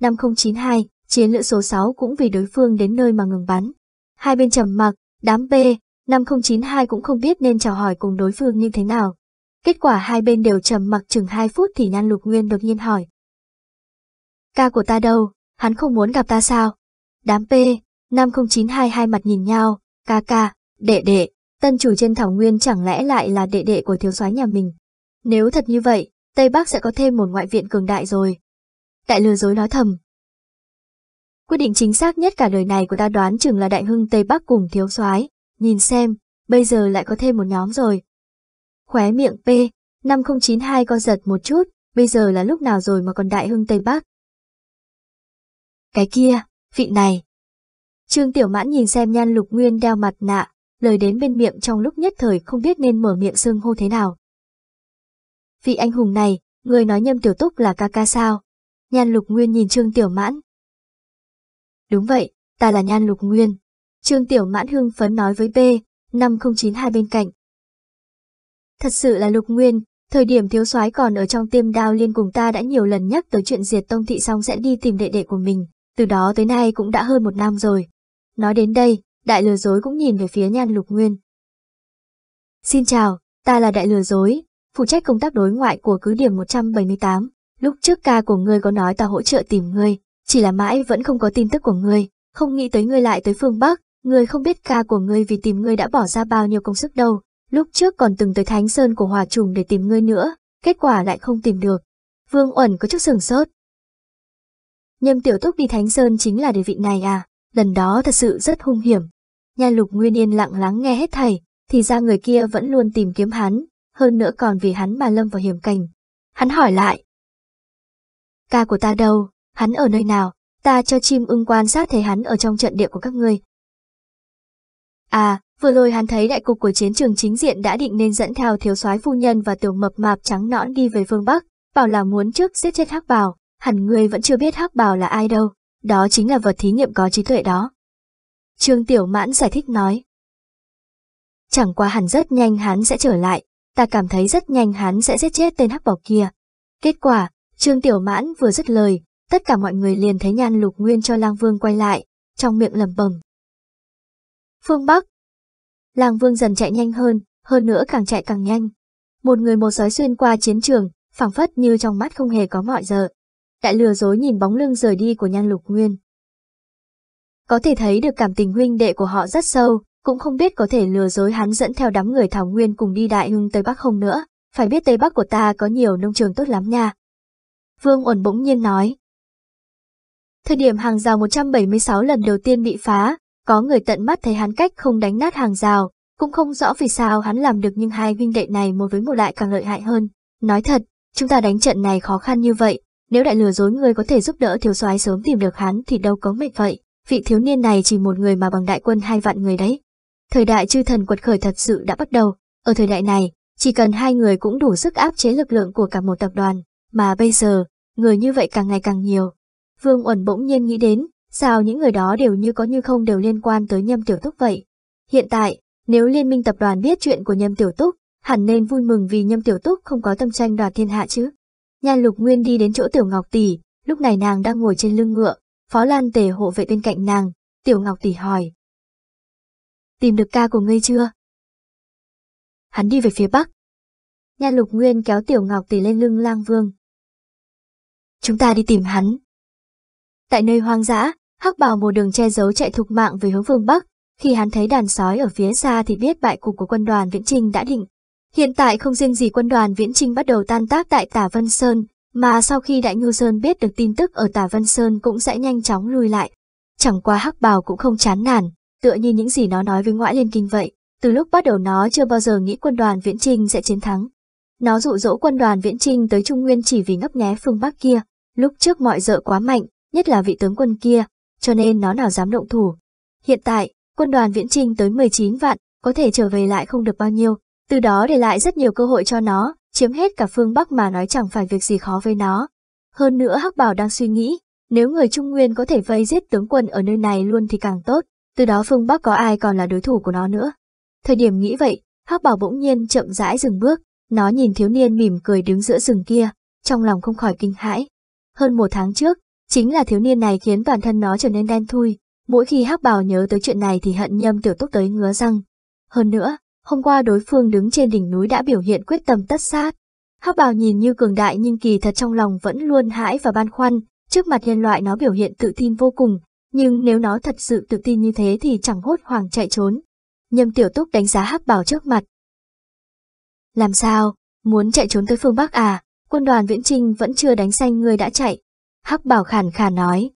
5092, chiến lữ số 6 cũng vì đối phương đến nơi mà ngừng bắn. Hai bên trầm mặc, đám B-5092 cũng không biết nên chào hỏi cùng đối phương như thế nào. Kết quả hai bên đều trầm mặc chừng 2 phút thì Nhan Lục Nguyên đột nhiên hỏi. Ca của ta đâu, hắn không muốn gặp ta sao? Đám P-5092 hai mặt nhìn nhau, ca ca, đệ đệ, tân chủ trên thảo nguyên chẳng lẽ lại là đệ đệ của thiếu soái nhà mình. Nếu thật như vậy, Tây Bắc sẽ có thêm một ngoại viện cường đại rồi. Đại lừa dối nói thầm, Quyết định chính xác nhất cả đời này của ta đoán chừng là đại hưng Tây Bắc cùng thiếu soái Nhìn xem, bây giờ lại có thêm một nhóm rồi. Khóe miệng P, 5092 co giật một chút, bây giờ là lúc nào rồi mà còn đại hưng Tây Bắc. Cái kia, vị này. Trương Tiểu Mãn nhìn xem nhan lục nguyên đeo mặt nạ, lời đến bên miệng trong lúc nhất thời không biết nên mở miệng sưng hô thế nào. Vị anh hùng này, người nói nhâm tiểu túc là ca ca sao? Nhan lục nguyên nhìn Trương Tiểu Mãn, Đúng vậy, ta là Nhan Lục Nguyên. Trương Tiểu Mãn hương phấn nói với B, 5092 bên cạnh. Thật sự là Lục Nguyên, thời điểm thiếu soái còn ở trong tiêm đao liên cùng ta đã nhiều lần nhắc tới chuyện diệt tông thị xong sẽ đi tìm đệ đệ của mình, từ đó tới nay cũng đã hơn một năm rồi. Nói đến đây, đại lừa dối cũng nhìn về phía Nhan Lục Nguyên. Xin chào, ta là đại lừa dối, phụ trách công tác đối ngoại của cứ điểm 178. Lúc trước ca của ngươi có nói ta hỗ trợ tìm ngươi, chỉ là mãi vẫn không có tin tức của ngươi, không nghĩ tới ngươi lại tới phương Bắc, ngươi không biết ca của ngươi vì tìm ngươi đã bỏ ra bao nhiêu công sức đâu, lúc trước còn từng tới Thánh Sơn của Hòa Trùng để tìm ngươi nữa, kết quả lại không tìm được. Vương Uẩn có chút sừng sốt. Nhâm Tiểu Túc đi Thánh Sơn chính là để vị này à, lần đó thật sự rất hung hiểm. Nha Lục Nguyên yên lặng lắng nghe hết thầy, thì ra người kia vẫn luôn tìm kiếm hắn, hơn nữa còn vì hắn mà lâm vào hiểm cảnh. Hắn hỏi lại. Ca của ta đâu, hắn ở nơi nào, ta cho chim ưng quan sát thấy hắn ở trong trận địa của các ngươi. À, vừa rồi hắn thấy đại cục của chiến trường chính diện đã định nên dẫn theo thiếu soái phu nhân và tiểu mập mạp trắng nõn đi về phương Bắc, bảo là muốn trước giết chết hắc bào, hẳn ngươi vẫn chưa biết hắc bào là ai đâu, đó chính là vật thí nghiệm có trí tuệ đó. Trương Tiểu Mãn giải thích nói. Chẳng qua hẳn rất nhanh hắn sẽ trở lại, ta cảm thấy rất nhanh hắn sẽ giết chết tên hắc bào kia. Kết quả, Trương Tiểu Mãn vừa dứt lời, tất cả mọi người liền thấy nhan lục nguyên cho lang vương quay lại, trong miệng lẩm bẩm. Phương Bắc Lang vương dần chạy nhanh hơn, hơn nữa càng chạy càng nhanh. Một người một sói xuyên qua chiến trường, phảng phất như trong mắt không hề có mọi giờ. Đại lừa dối nhìn bóng lưng rời đi của nhan lục nguyên. Có thể thấy được cảm tình huynh đệ của họ rất sâu, cũng không biết có thể lừa dối hắn dẫn theo đám người Thảo Nguyên cùng đi đại hưng Tây Bắc không nữa, phải biết Tây Bắc của ta có nhiều nông trường tốt lắm nha. Vương ổn bỗng nhiên nói. Thời điểm hàng rào 176 lần đầu tiên bị phá, có người tận mắt thấy hắn cách không đánh nát hàng rào, cũng không rõ vì sao hắn làm được nhưng hai huynh đệ này một với một lại càng lợi hại hơn. Nói thật, chúng ta đánh trận này khó khăn như vậy, nếu đại lừa dối người có thể giúp đỡ thiếu soái sớm tìm được hắn thì đâu có mệt vậy, vị thiếu niên này chỉ một người mà bằng đại quân hai vạn người đấy. Thời đại chư thần quật khởi thật sự đã bắt đầu, ở thời đại này, chỉ cần hai người cũng đủ sức áp chế lực lượng của cả một tập đoàn, mà bây giờ, người như vậy càng ngày càng nhiều. Vương Uẩn bỗng nhiên nghĩ đến, sao những người đó đều như có như không đều liên quan tới Nhâm Tiểu Túc vậy. Hiện tại, nếu Liên minh tập đoàn biết chuyện của Nhâm Tiểu Túc, hẳn nên vui mừng vì Nhâm Tiểu Túc không có tâm tranh đoạt thiên hạ chứ. Nhan Lục Nguyên đi đến chỗ Tiểu Ngọc Tỷ, lúc này nàng đang ngồi trên lưng ngựa, Phó Lan Tề hộ vệ bên cạnh nàng, Tiểu Ngọc Tỷ hỏi. Tìm được ca của ngươi chưa? Hắn đi về phía Bắc. Nhan Lục Nguyên kéo Tiểu Ngọc Tỷ lên lưng lang vương. Chúng ta đi tìm hắn, Tại nơi hoang dã, hắc bào một đường che giấu chạy thục mạng về hướng phương Bắc, khi hắn thấy đàn sói ở phía xa thì biết bại cục của quân đoàn Viễn Trinh đã định. Hiện tại không riêng gì quân đoàn Viễn Trinh bắt đầu tan tác tại Tả Vân Sơn, mà sau khi Đại Ngưu Sơn biết được tin tức ở Tả Vân Sơn cũng sẽ nhanh chóng lui lại. Chẳng qua hắc bào cũng không chán nản, tựa như những gì nó nói với ngoại liên kinh vậy, từ lúc bắt đầu nó chưa bao giờ nghĩ quân đoàn Viễn Trinh sẽ chiến thắng. Nó dụ dỗ quân đoàn Viễn Trinh tới Trung Nguyên chỉ vì ngấp nghé phương Bắc kia, lúc trước mọi dợ quá mạnh, nhất là vị tướng quân kia, cho nên nó nào dám động thủ. Hiện tại, quân đoàn viễn trinh tới 19 vạn, có thể trở về lại không được bao nhiêu, từ đó để lại rất nhiều cơ hội cho nó, chiếm hết cả phương Bắc mà nói chẳng phải việc gì khó với nó. Hơn nữa Hắc Bảo đang suy nghĩ, nếu người Trung Nguyên có thể vây giết tướng quân ở nơi này luôn thì càng tốt, từ đó phương Bắc có ai còn là đối thủ của nó nữa. Thời điểm nghĩ vậy, Hắc Bảo bỗng nhiên chậm rãi dừng bước, nó nhìn thiếu niên mỉm cười đứng giữa rừng kia, trong lòng không khỏi kinh hãi. Hơn một tháng trước, Chính là thiếu niên này khiến toàn thân nó trở nên đen thui, mỗi khi hắc bào nhớ tới chuyện này thì hận nhâm tiểu túc tới ngứa răng. Hơn nữa, hôm qua đối phương đứng trên đỉnh núi đã biểu hiện quyết tâm tất sát. Hắc bào nhìn như cường đại nhưng kỳ thật trong lòng vẫn luôn hãi và ban khoăn, trước mặt nhân loại nó biểu hiện tự tin vô cùng, nhưng nếu nó thật sự tự tin như thế thì chẳng hốt hoảng chạy trốn. Nhâm tiểu túc đánh giá hắc bào trước mặt. Làm sao, muốn chạy trốn tới phương Bắc à, quân đoàn viễn trinh vẫn chưa đánh xanh người đã chạy, Hắc Bảo khàn khàn nói.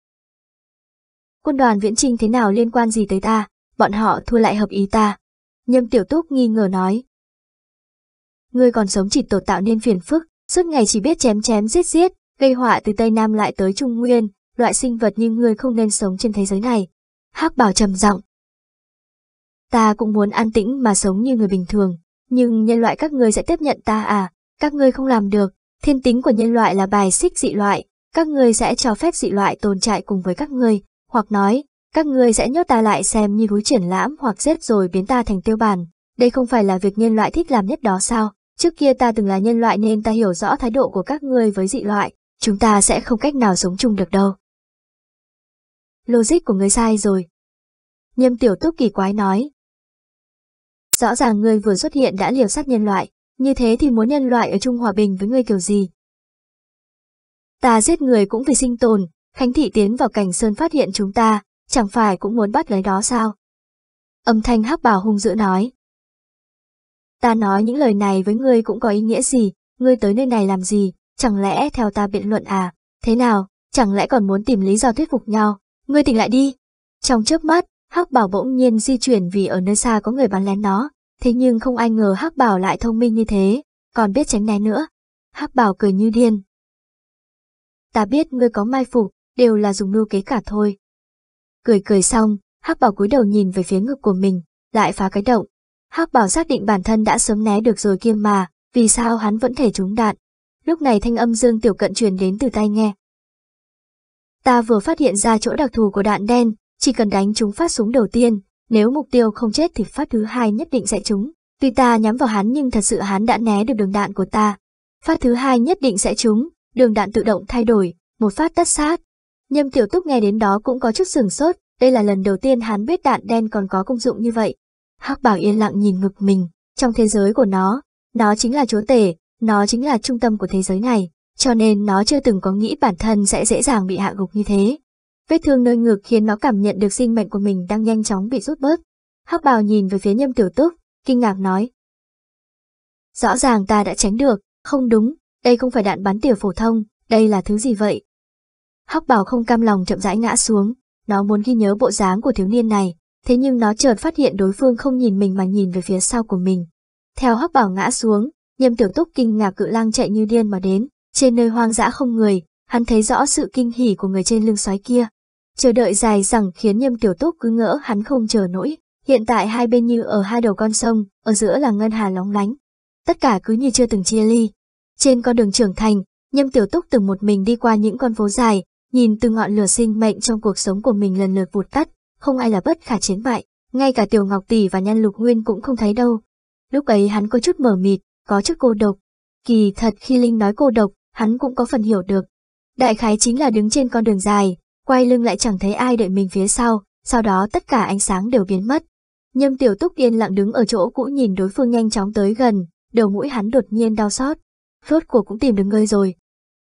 Quân đoàn viễn trinh thế nào liên quan gì tới ta, bọn họ thua lại hợp ý ta. Nhâm Tiểu Túc nghi ngờ nói. Ngươi còn sống chỉ tổ tạo nên phiền phức, suốt ngày chỉ biết chém chém giết giết, gây họa từ Tây Nam lại tới Trung Nguyên, loại sinh vật như ngươi không nên sống trên thế giới này. Hắc Bảo trầm giọng. Ta cũng muốn an tĩnh mà sống như người bình thường, nhưng nhân loại các ngươi sẽ tiếp nhận ta à, các ngươi không làm được, thiên tính của nhân loại là bài xích dị loại, các người sẽ cho phép dị loại tồn tại cùng với các người hoặc nói, các người sẽ nhốt ta lại xem như núi triển lãm hoặc giết rồi biến ta thành tiêu bản. Đây không phải là việc nhân loại thích làm nhất đó sao? Trước kia ta từng là nhân loại nên ta hiểu rõ thái độ của các người với dị loại, chúng ta sẽ không cách nào sống chung được đâu. Logic của người sai rồi. Nhâm tiểu túc kỳ quái nói. Rõ ràng người vừa xuất hiện đã liều sát nhân loại, như thế thì muốn nhân loại ở chung hòa bình với người kiểu gì, ta giết người cũng vì sinh tồn, Khánh Thị tiến vào cảnh sơn phát hiện chúng ta, chẳng phải cũng muốn bắt lấy đó sao? Âm thanh hắc bảo hung dữ nói. Ta nói những lời này với ngươi cũng có ý nghĩa gì, ngươi tới nơi này làm gì, chẳng lẽ theo ta biện luận à, thế nào, chẳng lẽ còn muốn tìm lý do thuyết phục nhau, ngươi tỉnh lại đi. Trong chớp mắt, hắc bảo bỗng nhiên di chuyển vì ở nơi xa có người bắn lén nó, thế nhưng không ai ngờ hắc bảo lại thông minh như thế, còn biết tránh né nữa. Hắc bảo cười như điên, ta biết ngươi có mai phục, đều là dùng mưu kế cả thôi. Cười cười xong, Hắc Bảo cúi đầu nhìn về phía ngực của mình, lại phá cái động. Hắc Bảo xác định bản thân đã sớm né được rồi kia mà, vì sao hắn vẫn thể trúng đạn. Lúc này thanh âm Dương Tiểu Cận truyền đến từ tay nghe. Ta vừa phát hiện ra chỗ đặc thù của đạn đen, chỉ cần đánh chúng phát súng đầu tiên, nếu mục tiêu không chết thì phát thứ hai nhất định sẽ trúng. Tuy ta nhắm vào hắn nhưng thật sự hắn đã né được đường đạn của ta. Phát thứ hai nhất định sẽ trúng, đường đạn tự động thay đổi, một phát tất sát. Nhâm Tiểu Túc nghe đến đó cũng có chút sừng sốt, đây là lần đầu tiên hắn biết đạn đen còn có công dụng như vậy. Hắc Bảo yên lặng nhìn ngực mình, trong thế giới của nó, nó chính là chúa tể, nó chính là trung tâm của thế giới này, cho nên nó chưa từng có nghĩ bản thân sẽ dễ dàng bị hạ gục như thế. Vết thương nơi ngực khiến nó cảm nhận được sinh mệnh của mình đang nhanh chóng bị rút bớt. Hắc Bảo nhìn về phía Nhâm Tiểu Túc, kinh ngạc nói. Rõ ràng ta đã tránh được, không đúng, đây không phải đạn bắn tỉa phổ thông, đây là thứ gì vậy? Hắc bảo không cam lòng chậm rãi ngã xuống, nó muốn ghi nhớ bộ dáng của thiếu niên này, thế nhưng nó chợt phát hiện đối phương không nhìn mình mà nhìn về phía sau của mình. Theo hắc bảo ngã xuống, nhâm tiểu túc kinh ngạc cự lang chạy như điên mà đến, trên nơi hoang dã không người, hắn thấy rõ sự kinh hỉ của người trên lưng sói kia. Chờ đợi dài rằng khiến nhâm tiểu túc cứ ngỡ hắn không chờ nổi, hiện tại hai bên như ở hai đầu con sông, ở giữa là ngân hà lóng lánh. Tất cả cứ như chưa từng chia ly, trên con đường trưởng thành, Nhâm Tiểu Túc từng một mình đi qua những con phố dài, nhìn từ ngọn lửa sinh mệnh trong cuộc sống của mình lần lượt vụt tắt, không ai là bất khả chiến bại, ngay cả Tiểu Ngọc Tỷ và Nhan Lục Nguyên cũng không thấy đâu. Lúc ấy hắn có chút mở mịt, có chút cô độc. Kỳ thật khi Linh nói cô độc, hắn cũng có phần hiểu được. Đại khái chính là đứng trên con đường dài, quay lưng lại chẳng thấy ai đợi mình phía sau, sau đó tất cả ánh sáng đều biến mất. Nhâm Tiểu Túc yên lặng đứng ở chỗ cũ nhìn đối phương nhanh chóng tới gần, đầu mũi hắn đột nhiên đau xót rốt cuộc cũng tìm được ngươi rồi,